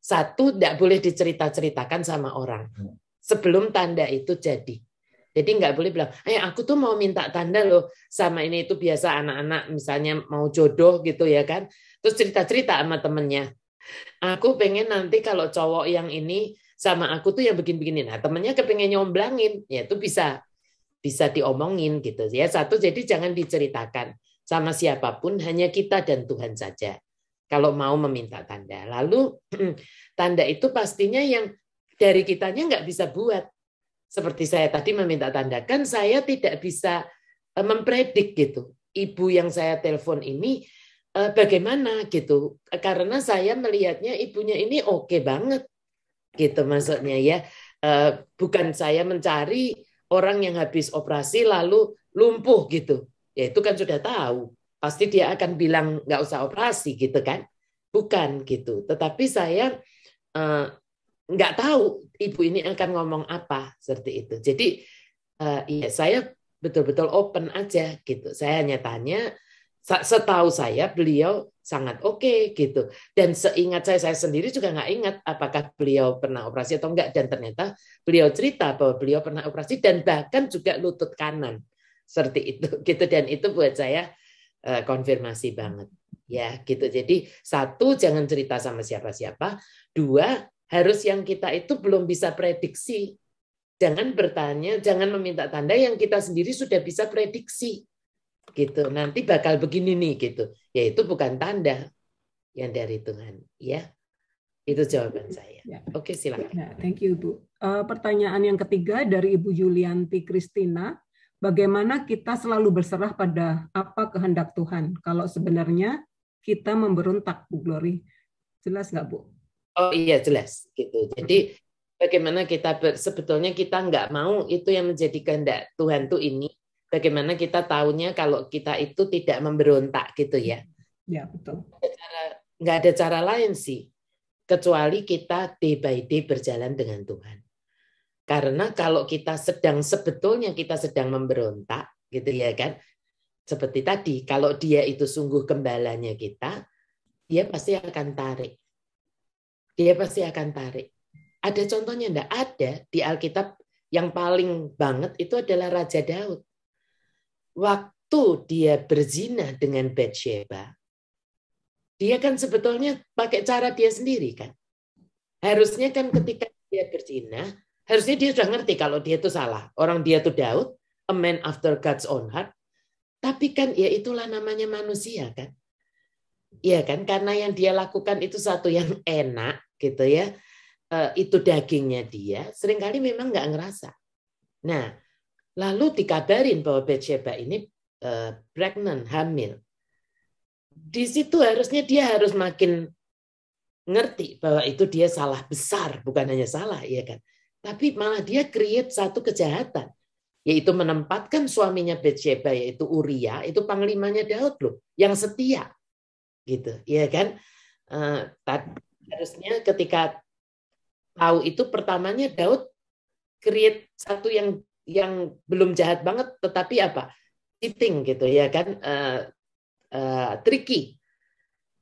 satu tidak boleh dicerita-ceritakan sama orang hmm. sebelum tanda itu jadi. Jadi nggak boleh bilang, eh aku tuh mau minta tanda loh sama ini itu biasa anak-anak misalnya mau jodoh gitu ya kan. Terus cerita-cerita sama temennya. Aku pengen nanti kalau cowok yang ini sama aku tuh yang begini-begini. Nah temennya kepengen nyomblangin, ya itu bisa bisa diomongin gitu ya. Satu jadi jangan diceritakan sama siapapun, hanya kita dan Tuhan saja. Kalau mau meminta tanda, lalu tanda itu pastinya yang dari kitanya nggak bisa buat seperti saya tadi meminta tandakan, saya tidak bisa eh, mempredik gitu. Ibu yang saya telepon ini eh, bagaimana gitu. Karena saya melihatnya ibunya ini oke okay banget gitu maksudnya ya. Eh, bukan saya mencari orang yang habis operasi lalu lumpuh gitu. Ya itu kan sudah tahu. Pasti dia akan bilang nggak usah operasi gitu kan. Bukan gitu. Tetapi saya nggak tahu ibu ini akan ngomong apa seperti itu. Jadi uh, ya saya betul-betul open aja gitu. Saya hanya tanya setahu saya beliau sangat oke okay, gitu dan seingat saya saya sendiri juga nggak ingat apakah beliau pernah operasi atau enggak dan ternyata beliau cerita bahwa beliau pernah operasi dan bahkan juga lutut kanan seperti itu gitu dan itu buat saya uh, konfirmasi banget ya gitu jadi satu jangan cerita sama siapa-siapa dua harus yang kita itu belum bisa prediksi. Jangan bertanya, jangan meminta tanda yang kita sendiri sudah bisa prediksi. Gitu. Nanti bakal begini nih gitu. Yaitu bukan tanda yang dari Tuhan, ya. Itu jawaban ya. saya. Ya. Oke, silakan. Ya, thank you, Bu. Uh, pertanyaan yang ketiga dari Ibu Julianti Kristina, bagaimana kita selalu berserah pada apa kehendak Tuhan kalau sebenarnya kita memberontak, Bu Glory? Jelas nggak, Bu? oh iya jelas gitu. Jadi bagaimana kita ber, sebetulnya kita nggak mau itu yang menjadi kehendak Tuhan tuh ini. Bagaimana kita tahunya kalau kita itu tidak memberontak gitu ya. Ya betul. Nggak ada cara lain sih kecuali kita day by day berjalan dengan Tuhan. Karena kalau kita sedang sebetulnya kita sedang memberontak gitu ya kan. Seperti tadi, kalau dia itu sungguh gembalanya kita, dia pasti akan tarik dia pasti akan tarik. Ada contohnya enggak? Ada di Alkitab yang paling banget itu adalah Raja Daud. Waktu dia berzina dengan Bathsheba, dia kan sebetulnya pakai cara dia sendiri kan. Harusnya kan ketika dia berzina, harusnya dia sudah ngerti kalau dia itu salah. Orang dia itu Daud, a man after God's own heart. Tapi kan ya itulah namanya manusia kan. Ya kan, karena yang dia lakukan itu satu yang enak, gitu ya eh, itu dagingnya dia seringkali memang nggak ngerasa nah lalu dikabarin bahwa Betseba ini eh, pregnant hamil di situ harusnya dia harus makin ngerti bahwa itu dia salah besar bukan hanya salah ya kan tapi malah dia create satu kejahatan yaitu menempatkan suaminya Betseba yaitu Uria itu panglimanya Daud loh yang setia gitu ya kan eh, harusnya ketika tahu itu pertamanya Daud create satu yang yang belum jahat banget tetapi apa cheating gitu ya kan uh, uh, tricky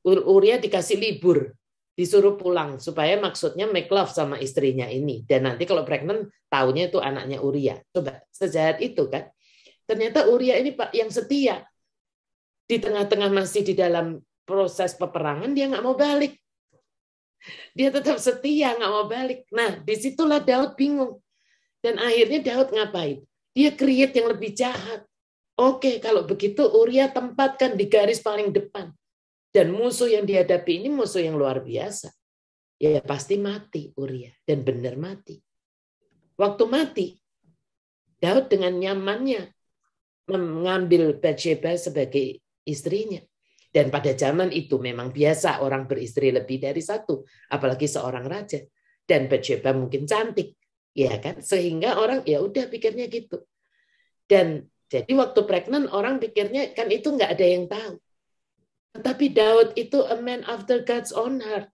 Ur Uria dikasih libur disuruh pulang supaya maksudnya make love sama istrinya ini dan nanti kalau pregnant tahunya itu anaknya Uria coba sejahat itu kan ternyata Uria ini pak yang setia di tengah-tengah masih di dalam proses peperangan dia nggak mau balik dia tetap setia, nggak mau balik. Nah, disitulah Daud bingung. Dan akhirnya Daud ngapain? Dia create yang lebih jahat. Oke, kalau begitu Uria tempatkan di garis paling depan. Dan musuh yang dihadapi ini musuh yang luar biasa. Ya pasti mati Uria. Dan benar mati. Waktu mati, Daud dengan nyamannya mengambil Bathsheba sebagai istrinya. Dan pada zaman itu memang biasa orang beristri lebih dari satu, apalagi seorang raja. Dan pejabat mungkin cantik, ya kan? Sehingga orang ya udah pikirnya gitu. Dan jadi waktu pregnant orang pikirnya kan itu nggak ada yang tahu. Tetapi Daud itu a man after God's own heart.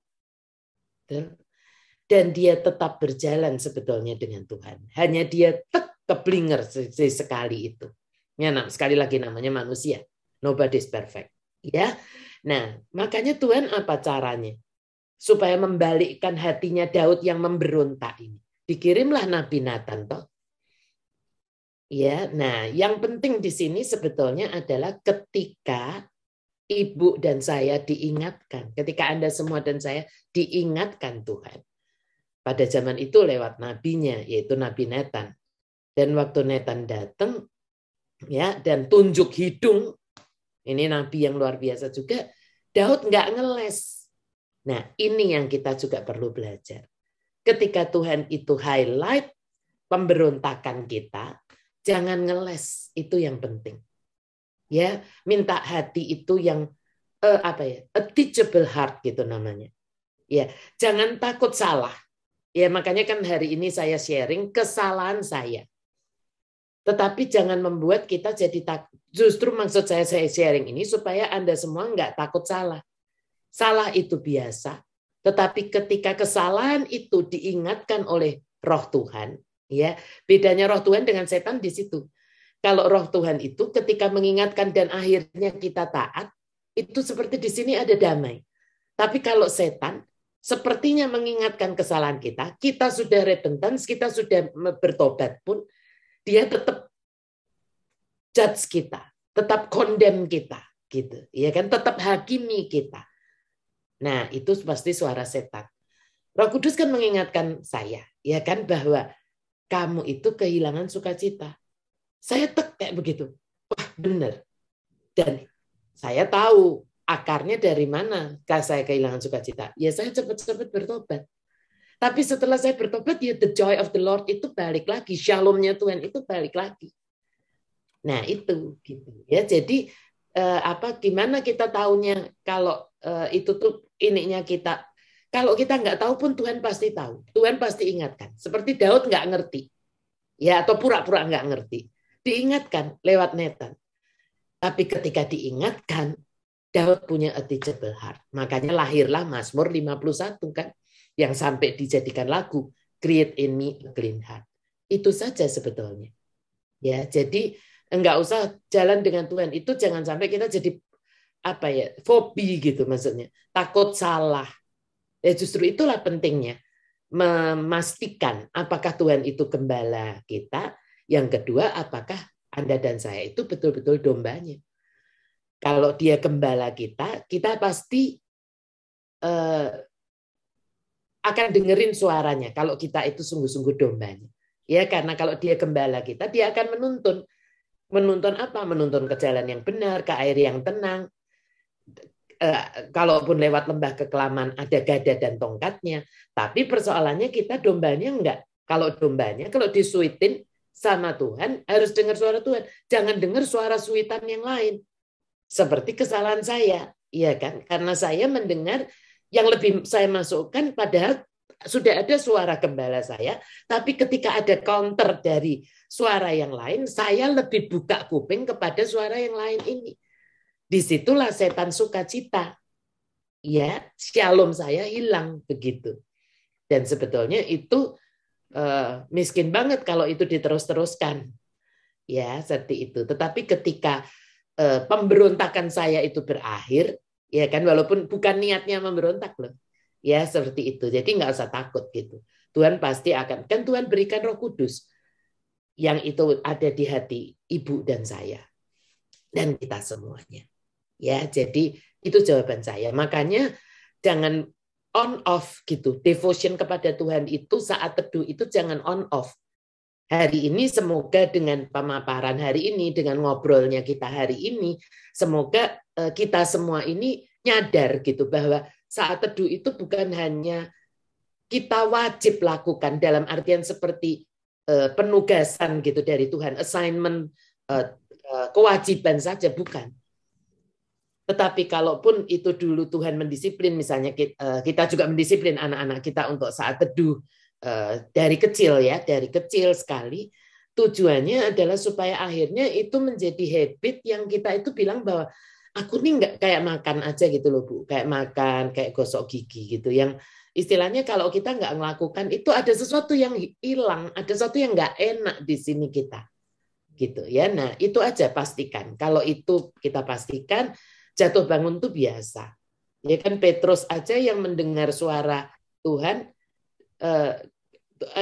Dan dia tetap berjalan sebetulnya dengan Tuhan. Hanya dia tek keblinger sekali itu. Ya, sekali lagi namanya manusia. Nobody's perfect. Ya. Nah, makanya Tuhan apa caranya? Supaya membalikkan hatinya Daud yang memberontak ini. Dikirimlah Nabi Nathan toh. Ya, nah yang penting di sini sebetulnya adalah ketika ibu dan saya diingatkan, ketika Anda semua dan saya diingatkan Tuhan. Pada zaman itu lewat nabinya, yaitu Nabi Nathan. Dan waktu Nathan datang, ya dan tunjuk hidung ini nabi yang luar biasa juga. Daud nggak ngeles. Nah, ini yang kita juga perlu belajar. Ketika Tuhan itu highlight pemberontakan kita, jangan ngeles, itu yang penting. Ya, minta hati itu yang eh, apa ya? A teachable heart gitu namanya. Ya, jangan takut salah. Ya, makanya kan hari ini saya sharing kesalahan saya. Tetapi jangan membuat kita jadi tak Justru maksud saya saya sharing ini supaya Anda semua nggak takut salah. Salah itu biasa, tetapi ketika kesalahan itu diingatkan oleh roh Tuhan, ya bedanya roh Tuhan dengan setan di situ. Kalau roh Tuhan itu ketika mengingatkan dan akhirnya kita taat, itu seperti di sini ada damai. Tapi kalau setan sepertinya mengingatkan kesalahan kita, kita sudah repentance, kita sudah bertobat pun, dia tetap judge kita, tetap condemn kita, gitu, ya kan? Tetap hakimi kita. Nah, itu pasti suara setan. Roh Kudus kan mengingatkan saya, ya kan, bahwa kamu itu kehilangan sukacita. Saya tek kayak begitu. Wah, benar. Dan saya tahu akarnya dari mana saya kehilangan sukacita. Ya saya cepat-cepat bertobat. Tapi setelah saya bertobat, ya the joy of the Lord itu balik lagi, shalomnya Tuhan itu balik lagi. Nah itu gitu ya. Jadi eh, apa? Gimana kita tahunya kalau eh, itu tuh ininya kita? Kalau kita nggak tahu pun Tuhan pasti tahu. Tuhan pasti ingatkan. Seperti Daud nggak ngerti, ya atau pura-pura nggak ngerti. Diingatkan lewat Nathan. Tapi ketika diingatkan, Daud punya a teachable heart. Makanya lahirlah Mazmur 51 kan yang sampai dijadikan lagu create in me a clean heart. Itu saja sebetulnya. Ya, jadi enggak usah jalan dengan Tuhan. Itu jangan sampai kita jadi apa ya, fobi gitu maksudnya. Takut salah. Ya justru itulah pentingnya memastikan apakah Tuhan itu gembala kita. Yang kedua, apakah Anda dan saya itu betul-betul dombanya. Kalau dia gembala kita, kita pasti eh, akan dengerin suaranya kalau kita itu sungguh-sungguh dombanya. Ya karena kalau dia gembala kita, dia akan menuntun. Menuntun apa? Menuntun ke jalan yang benar, ke air yang tenang. E, kalaupun lewat lembah kekelaman ada gada dan tongkatnya. Tapi persoalannya kita dombanya enggak. Kalau dombanya, kalau disuitin sama Tuhan, harus dengar suara Tuhan. Jangan dengar suara suitan yang lain. Seperti kesalahan saya. Iya kan? Karena saya mendengar yang lebih saya masukkan padahal sudah ada suara gembala saya, tapi ketika ada counter dari suara yang lain, saya lebih buka kuping kepada suara yang lain ini. Disitulah setan suka cita Ya, shalom saya hilang begitu. Dan sebetulnya itu uh, miskin banget kalau itu diterus-teruskan. Ya, seperti itu. Tetapi ketika uh, pemberontakan saya itu berakhir, ya kan walaupun bukan niatnya memberontak loh ya seperti itu jadi nggak usah takut gitu Tuhan pasti akan kan Tuhan berikan Roh Kudus yang itu ada di hati ibu dan saya dan kita semuanya ya jadi itu jawaban saya makanya jangan on off gitu devotion kepada Tuhan itu saat teduh itu jangan on off hari ini semoga dengan pemaparan hari ini, dengan ngobrolnya kita hari ini, semoga Eh, kita semua ini nyadar gitu bahwa saat teduh itu bukan hanya kita wajib lakukan dalam artian seperti eh, penugasan gitu dari Tuhan, assignment eh, kewajiban saja bukan. Tetapi kalaupun itu dulu Tuhan mendisiplin, misalnya kita juga mendisiplin anak-anak kita untuk saat teduh dari kecil ya, dari kecil sekali. Tujuannya adalah supaya akhirnya itu menjadi habit yang kita itu bilang bahwa aku nih nggak kayak makan aja gitu loh bu kayak makan kayak gosok gigi gitu yang istilahnya kalau kita nggak melakukan itu ada sesuatu yang hilang ada sesuatu yang nggak enak di sini kita gitu ya nah itu aja pastikan kalau itu kita pastikan jatuh bangun tuh biasa ya kan Petrus aja yang mendengar suara Tuhan eh,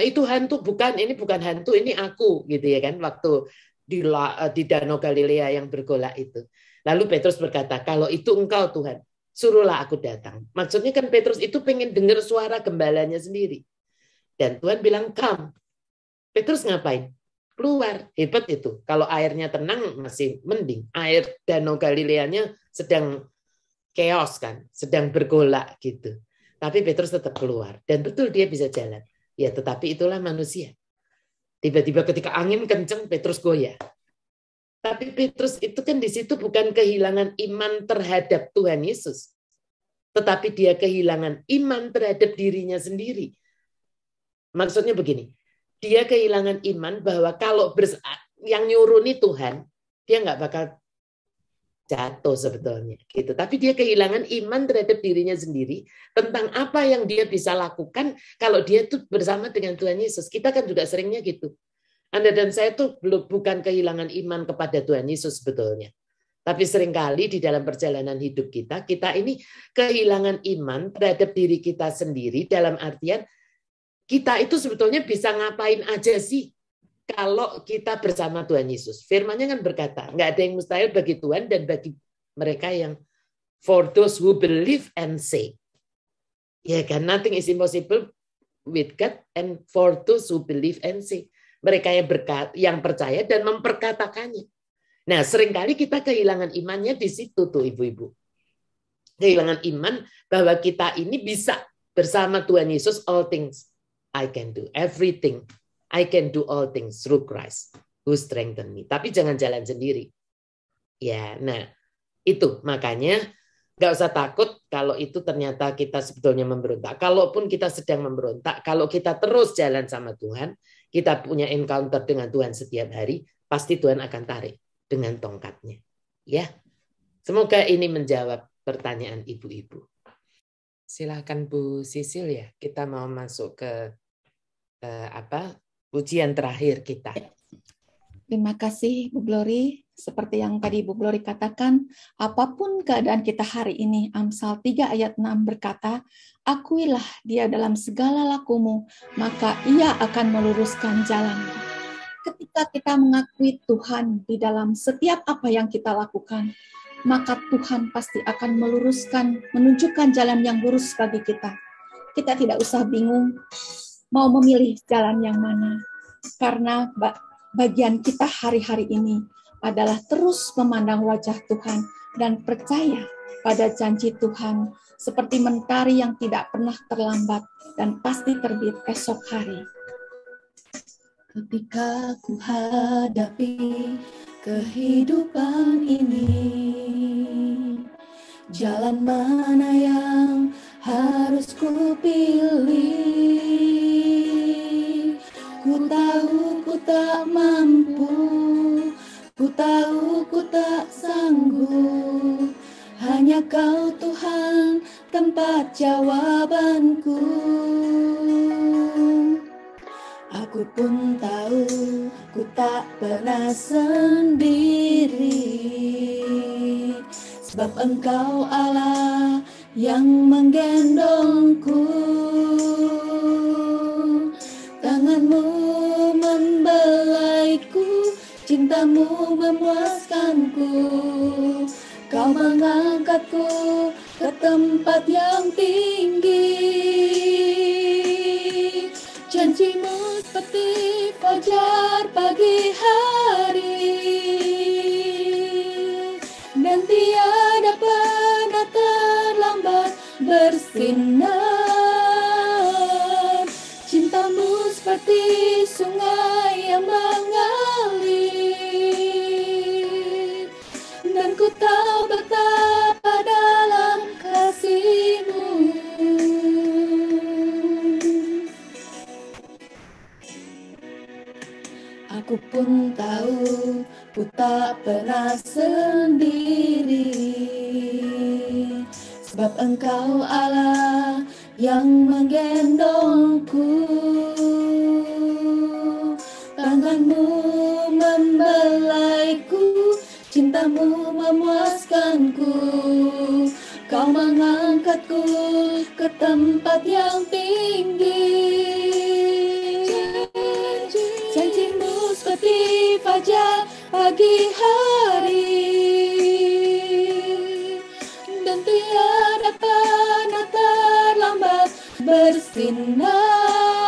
itu eh, hantu bukan ini bukan hantu ini aku gitu ya kan waktu di, eh, di Danau Galilea yang bergolak itu Lalu Petrus berkata, kalau itu engkau Tuhan, suruhlah aku datang. Maksudnya kan Petrus itu pengen dengar suara gembalanya sendiri. Dan Tuhan bilang, come. Petrus ngapain? Keluar. Hebat itu. Kalau airnya tenang masih mending. Air danau Galileanya sedang chaos kan. Sedang bergolak gitu. Tapi Petrus tetap keluar. Dan betul dia bisa jalan. Ya tetapi itulah manusia. Tiba-tiba ketika angin kenceng Petrus goyah. Tapi Petrus itu kan di situ bukan kehilangan iman terhadap Tuhan Yesus, tetapi dia kehilangan iman terhadap dirinya sendiri. Maksudnya begini, dia kehilangan iman bahwa kalau yang nyuruni Tuhan, dia nggak bakal jatuh sebetulnya gitu. Tapi dia kehilangan iman terhadap dirinya sendiri tentang apa yang dia bisa lakukan kalau dia tuh bersama dengan Tuhan Yesus. Kita kan juga seringnya gitu. Anda dan saya itu belum bukan kehilangan iman kepada Tuhan Yesus sebetulnya. Tapi seringkali di dalam perjalanan hidup kita, kita ini kehilangan iman terhadap diri kita sendiri dalam artian kita itu sebetulnya bisa ngapain aja sih kalau kita bersama Tuhan Yesus. Firmannya kan berkata, nggak ada yang mustahil bagi Tuhan dan bagi mereka yang for those who believe and say. Ya kan, nothing is impossible with God and for those who believe and say mereka yang berkat yang percaya dan memperkatakannya. Nah, seringkali kita kehilangan imannya di situ tuh ibu-ibu. Kehilangan iman bahwa kita ini bisa bersama Tuhan Yesus all things I can do everything. I can do all things through Christ who strengthen me. Tapi jangan jalan sendiri. Ya, nah itu makanya nggak usah takut kalau itu ternyata kita sebetulnya memberontak. Kalaupun kita sedang memberontak, kalau kita terus jalan sama Tuhan, kita punya encounter dengan Tuhan setiap hari, pasti Tuhan akan tarik dengan tongkatnya. Ya, semoga ini menjawab pertanyaan ibu-ibu. Silahkan Bu Sisil ya, kita mau masuk ke eh, apa ujian terakhir kita. Terima kasih Bu Glory seperti yang tadi Ibu Glory katakan, apapun keadaan kita hari ini, Amsal 3 ayat 6 berkata, Akuilah dia dalam segala lakumu, maka ia akan meluruskan jalanmu. Ketika kita mengakui Tuhan di dalam setiap apa yang kita lakukan, maka Tuhan pasti akan meluruskan, menunjukkan jalan yang lurus bagi kita. Kita tidak usah bingung mau memilih jalan yang mana. Karena bagian kita hari-hari ini adalah terus memandang wajah Tuhan dan percaya pada janji Tuhan seperti mentari yang tidak pernah terlambat dan pasti terbit esok hari. Ketika ku hadapi kehidupan ini, jalan mana yang harus ku pilih? Ku tahu ku tak mampu tahu ku tak sanggup Hanya kau Tuhan tempat jawabanku Aku pun tahu ku tak pernah sendiri Sebab engkau Allah yang menggendongku Cintamu memuaskanku Kau mengangkatku ke tempat yang tinggi Janjimu seperti fajar pagi hari Dan tiada pernah terlambat bersinar Cintamu seperti sungai Kau betapa dalam kasihmu Aku pun tahu ku tak pernah sendiri Sebab engkau Allah yang menggendongku Tanganmu membelai Cintamu memuaskanku Kau mengangkatku ke tempat yang tinggi Janjimu seperti fajar pagi hari Dan tiada pernah terlambat bersinar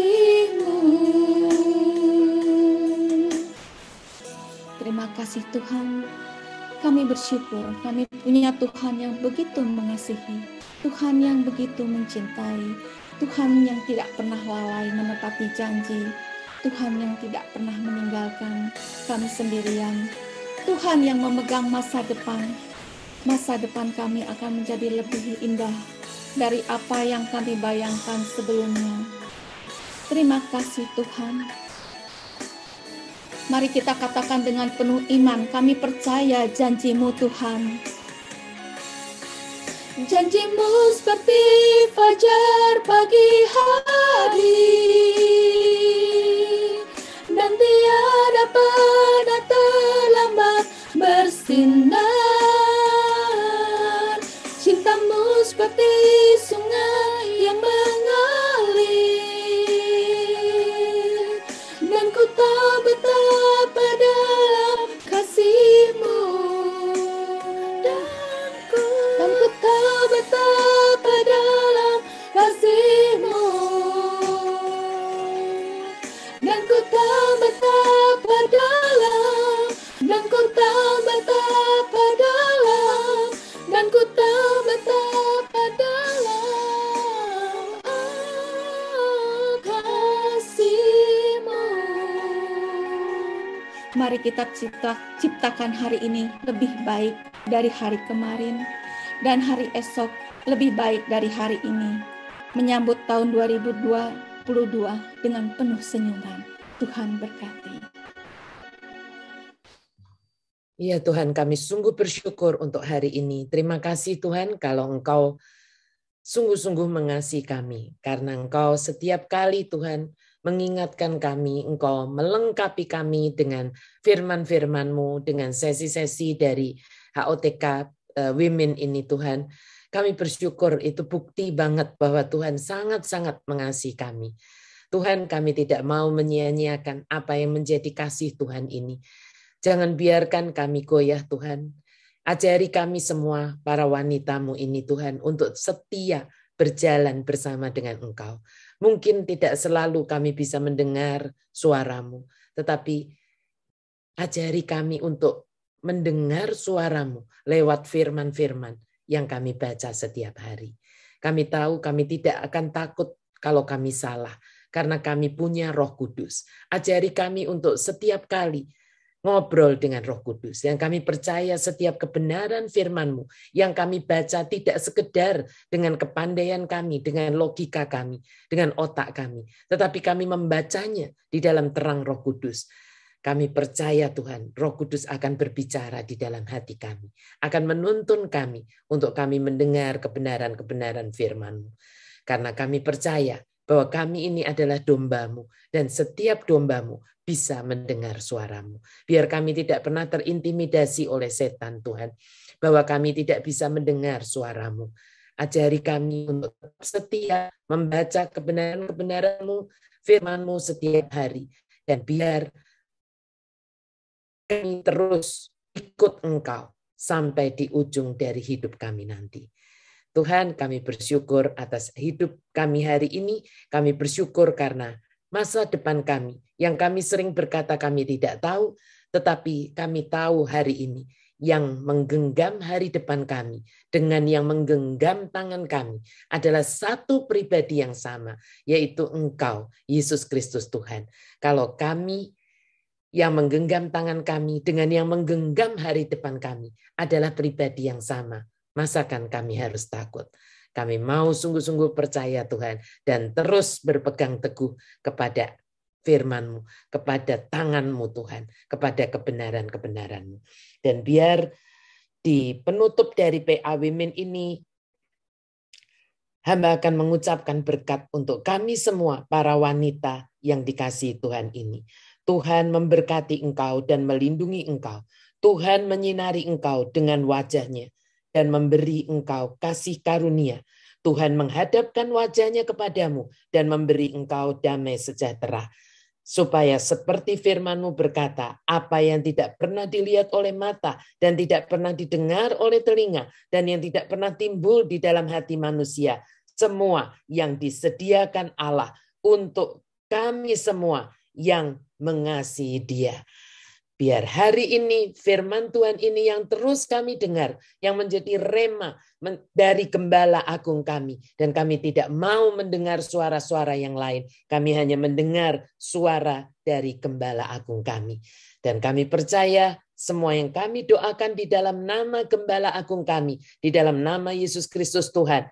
kasihmu Terima kasih Tuhan kami bersyukur kami punya Tuhan yang begitu mengasihi, Tuhan yang begitu mencintai, Tuhan yang tidak pernah lalai menepati janji, Tuhan yang tidak pernah meninggalkan kami sendirian, Tuhan yang memegang masa depan. Masa depan kami akan menjadi lebih indah dari apa yang kami bayangkan sebelumnya. Terima kasih Tuhan. Mari kita katakan dengan penuh iman, kami percaya janjimu Tuhan. Janjimu seperti fajar pagi hari Dan tiada pernah terlambat bersinar mari kita cipta, ciptakan hari ini lebih baik dari hari kemarin dan hari esok lebih baik dari hari ini. Menyambut tahun 2022 dengan penuh senyuman. Tuhan berkati. Ya Tuhan, kami sungguh bersyukur untuk hari ini. Terima kasih Tuhan kalau Engkau sungguh-sungguh mengasihi kami. Karena Engkau setiap kali Tuhan mengingatkan kami, Engkau melengkapi kami dengan firman firmanmu dengan sesi-sesi dari HOTK uh, eh, Women ini Tuhan. Kami bersyukur itu bukti banget bahwa Tuhan sangat-sangat mengasihi kami. Tuhan kami tidak mau menyia-nyiakan apa yang menjadi kasih Tuhan ini. Jangan biarkan kami goyah Tuhan. Ajari kami semua para wanitamu ini Tuhan untuk setia berjalan bersama dengan Engkau. Mungkin tidak selalu kami bisa mendengar suaramu, tetapi ajari kami untuk mendengar suaramu lewat firman-firman yang kami baca setiap hari. Kami tahu kami tidak akan takut kalau kami salah, karena kami punya roh kudus. Ajari kami untuk setiap kali ngobrol dengan Roh Kudus. Yang kami percaya setiap kebenaran firman-Mu yang kami baca tidak sekedar dengan kepandaian kami, dengan logika kami, dengan otak kami, tetapi kami membacanya di dalam terang Roh Kudus. Kami percaya Tuhan, Roh Kudus akan berbicara di dalam hati kami, akan menuntun kami untuk kami mendengar kebenaran-kebenaran firman-Mu. Karena kami percaya bahwa kami ini adalah dombamu dan setiap dombamu bisa mendengar suaramu. Biar kami tidak pernah terintimidasi oleh setan Tuhan, bahwa kami tidak bisa mendengar suaramu. Ajari kami untuk setia membaca kebenaran-kebenaranmu, firmanmu setiap hari. Dan biar kami terus ikut engkau sampai di ujung dari hidup kami nanti. Tuhan, kami bersyukur atas hidup kami hari ini. Kami bersyukur karena masa depan kami yang kami sering berkata kami tidak tahu, tetapi kami tahu hari ini yang menggenggam hari depan kami dengan yang menggenggam tangan kami adalah satu pribadi yang sama, yaitu Engkau, Yesus Kristus Tuhan. Kalau kami yang menggenggam tangan kami dengan yang menggenggam hari depan kami adalah pribadi yang sama, Masakan kami harus takut. Kami mau sungguh-sungguh percaya Tuhan dan terus berpegang teguh kepada firman-Mu, kepada tangan-Mu Tuhan, kepada kebenaran-kebenaran-Mu. Dan biar di penutup dari PA Women ini hamba akan mengucapkan berkat untuk kami semua para wanita yang dikasih Tuhan ini. Tuhan memberkati engkau dan melindungi engkau. Tuhan menyinari engkau dengan wajahnya dan memberi engkau kasih karunia. Tuhan menghadapkan wajahnya kepadamu dan memberi engkau damai sejahtera. Supaya seperti firmanmu berkata, apa yang tidak pernah dilihat oleh mata dan tidak pernah didengar oleh telinga dan yang tidak pernah timbul di dalam hati manusia, semua yang disediakan Allah untuk kami semua yang mengasihi dia. Biar hari ini firman Tuhan ini yang terus kami dengar, yang menjadi rema dari gembala agung kami. Dan kami tidak mau mendengar suara-suara yang lain. Kami hanya mendengar suara dari gembala agung kami. Dan kami percaya semua yang kami doakan di dalam nama gembala agung kami, di dalam nama Yesus Kristus Tuhan,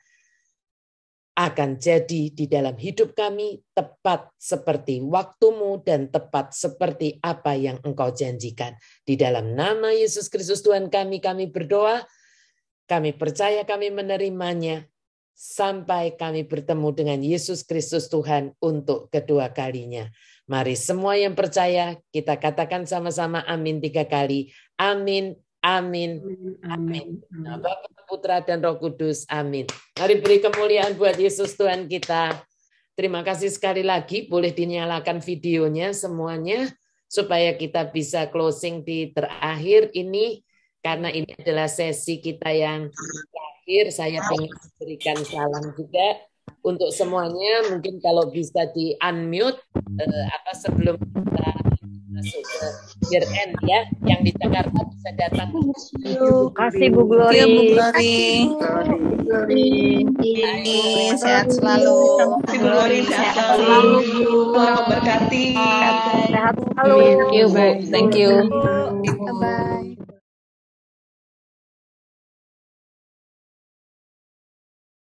akan jadi di dalam hidup kami tepat seperti waktumu dan tepat seperti apa yang engkau janjikan. Di dalam nama Yesus Kristus Tuhan kami, kami berdoa, kami percaya kami menerimanya, sampai kami bertemu dengan Yesus Kristus Tuhan untuk kedua kalinya. Mari semua yang percaya, kita katakan sama-sama amin tiga kali. Amin, amin, amin. amin. amin. Nah, amin. Putra, dan Roh Kudus. Amin. Mari beri kemuliaan buat Yesus Tuhan kita. Terima kasih sekali lagi. Boleh dinyalakan videonya semuanya supaya kita bisa closing di terakhir ini karena ini adalah sesi kita yang terakhir. Saya ingin memberikan salam juga untuk semuanya. Mungkin kalau bisa di unmute eh, apa sebelum kita year end ya yang di Jakarta bisa datang. Terima kasih Bu Glory. Ya, Bu Glory. Ini sehat selalu. Bu Glory sehat selalu. Bu berkati. Sehat selalu. Thank you Bu. Thank you. Bye.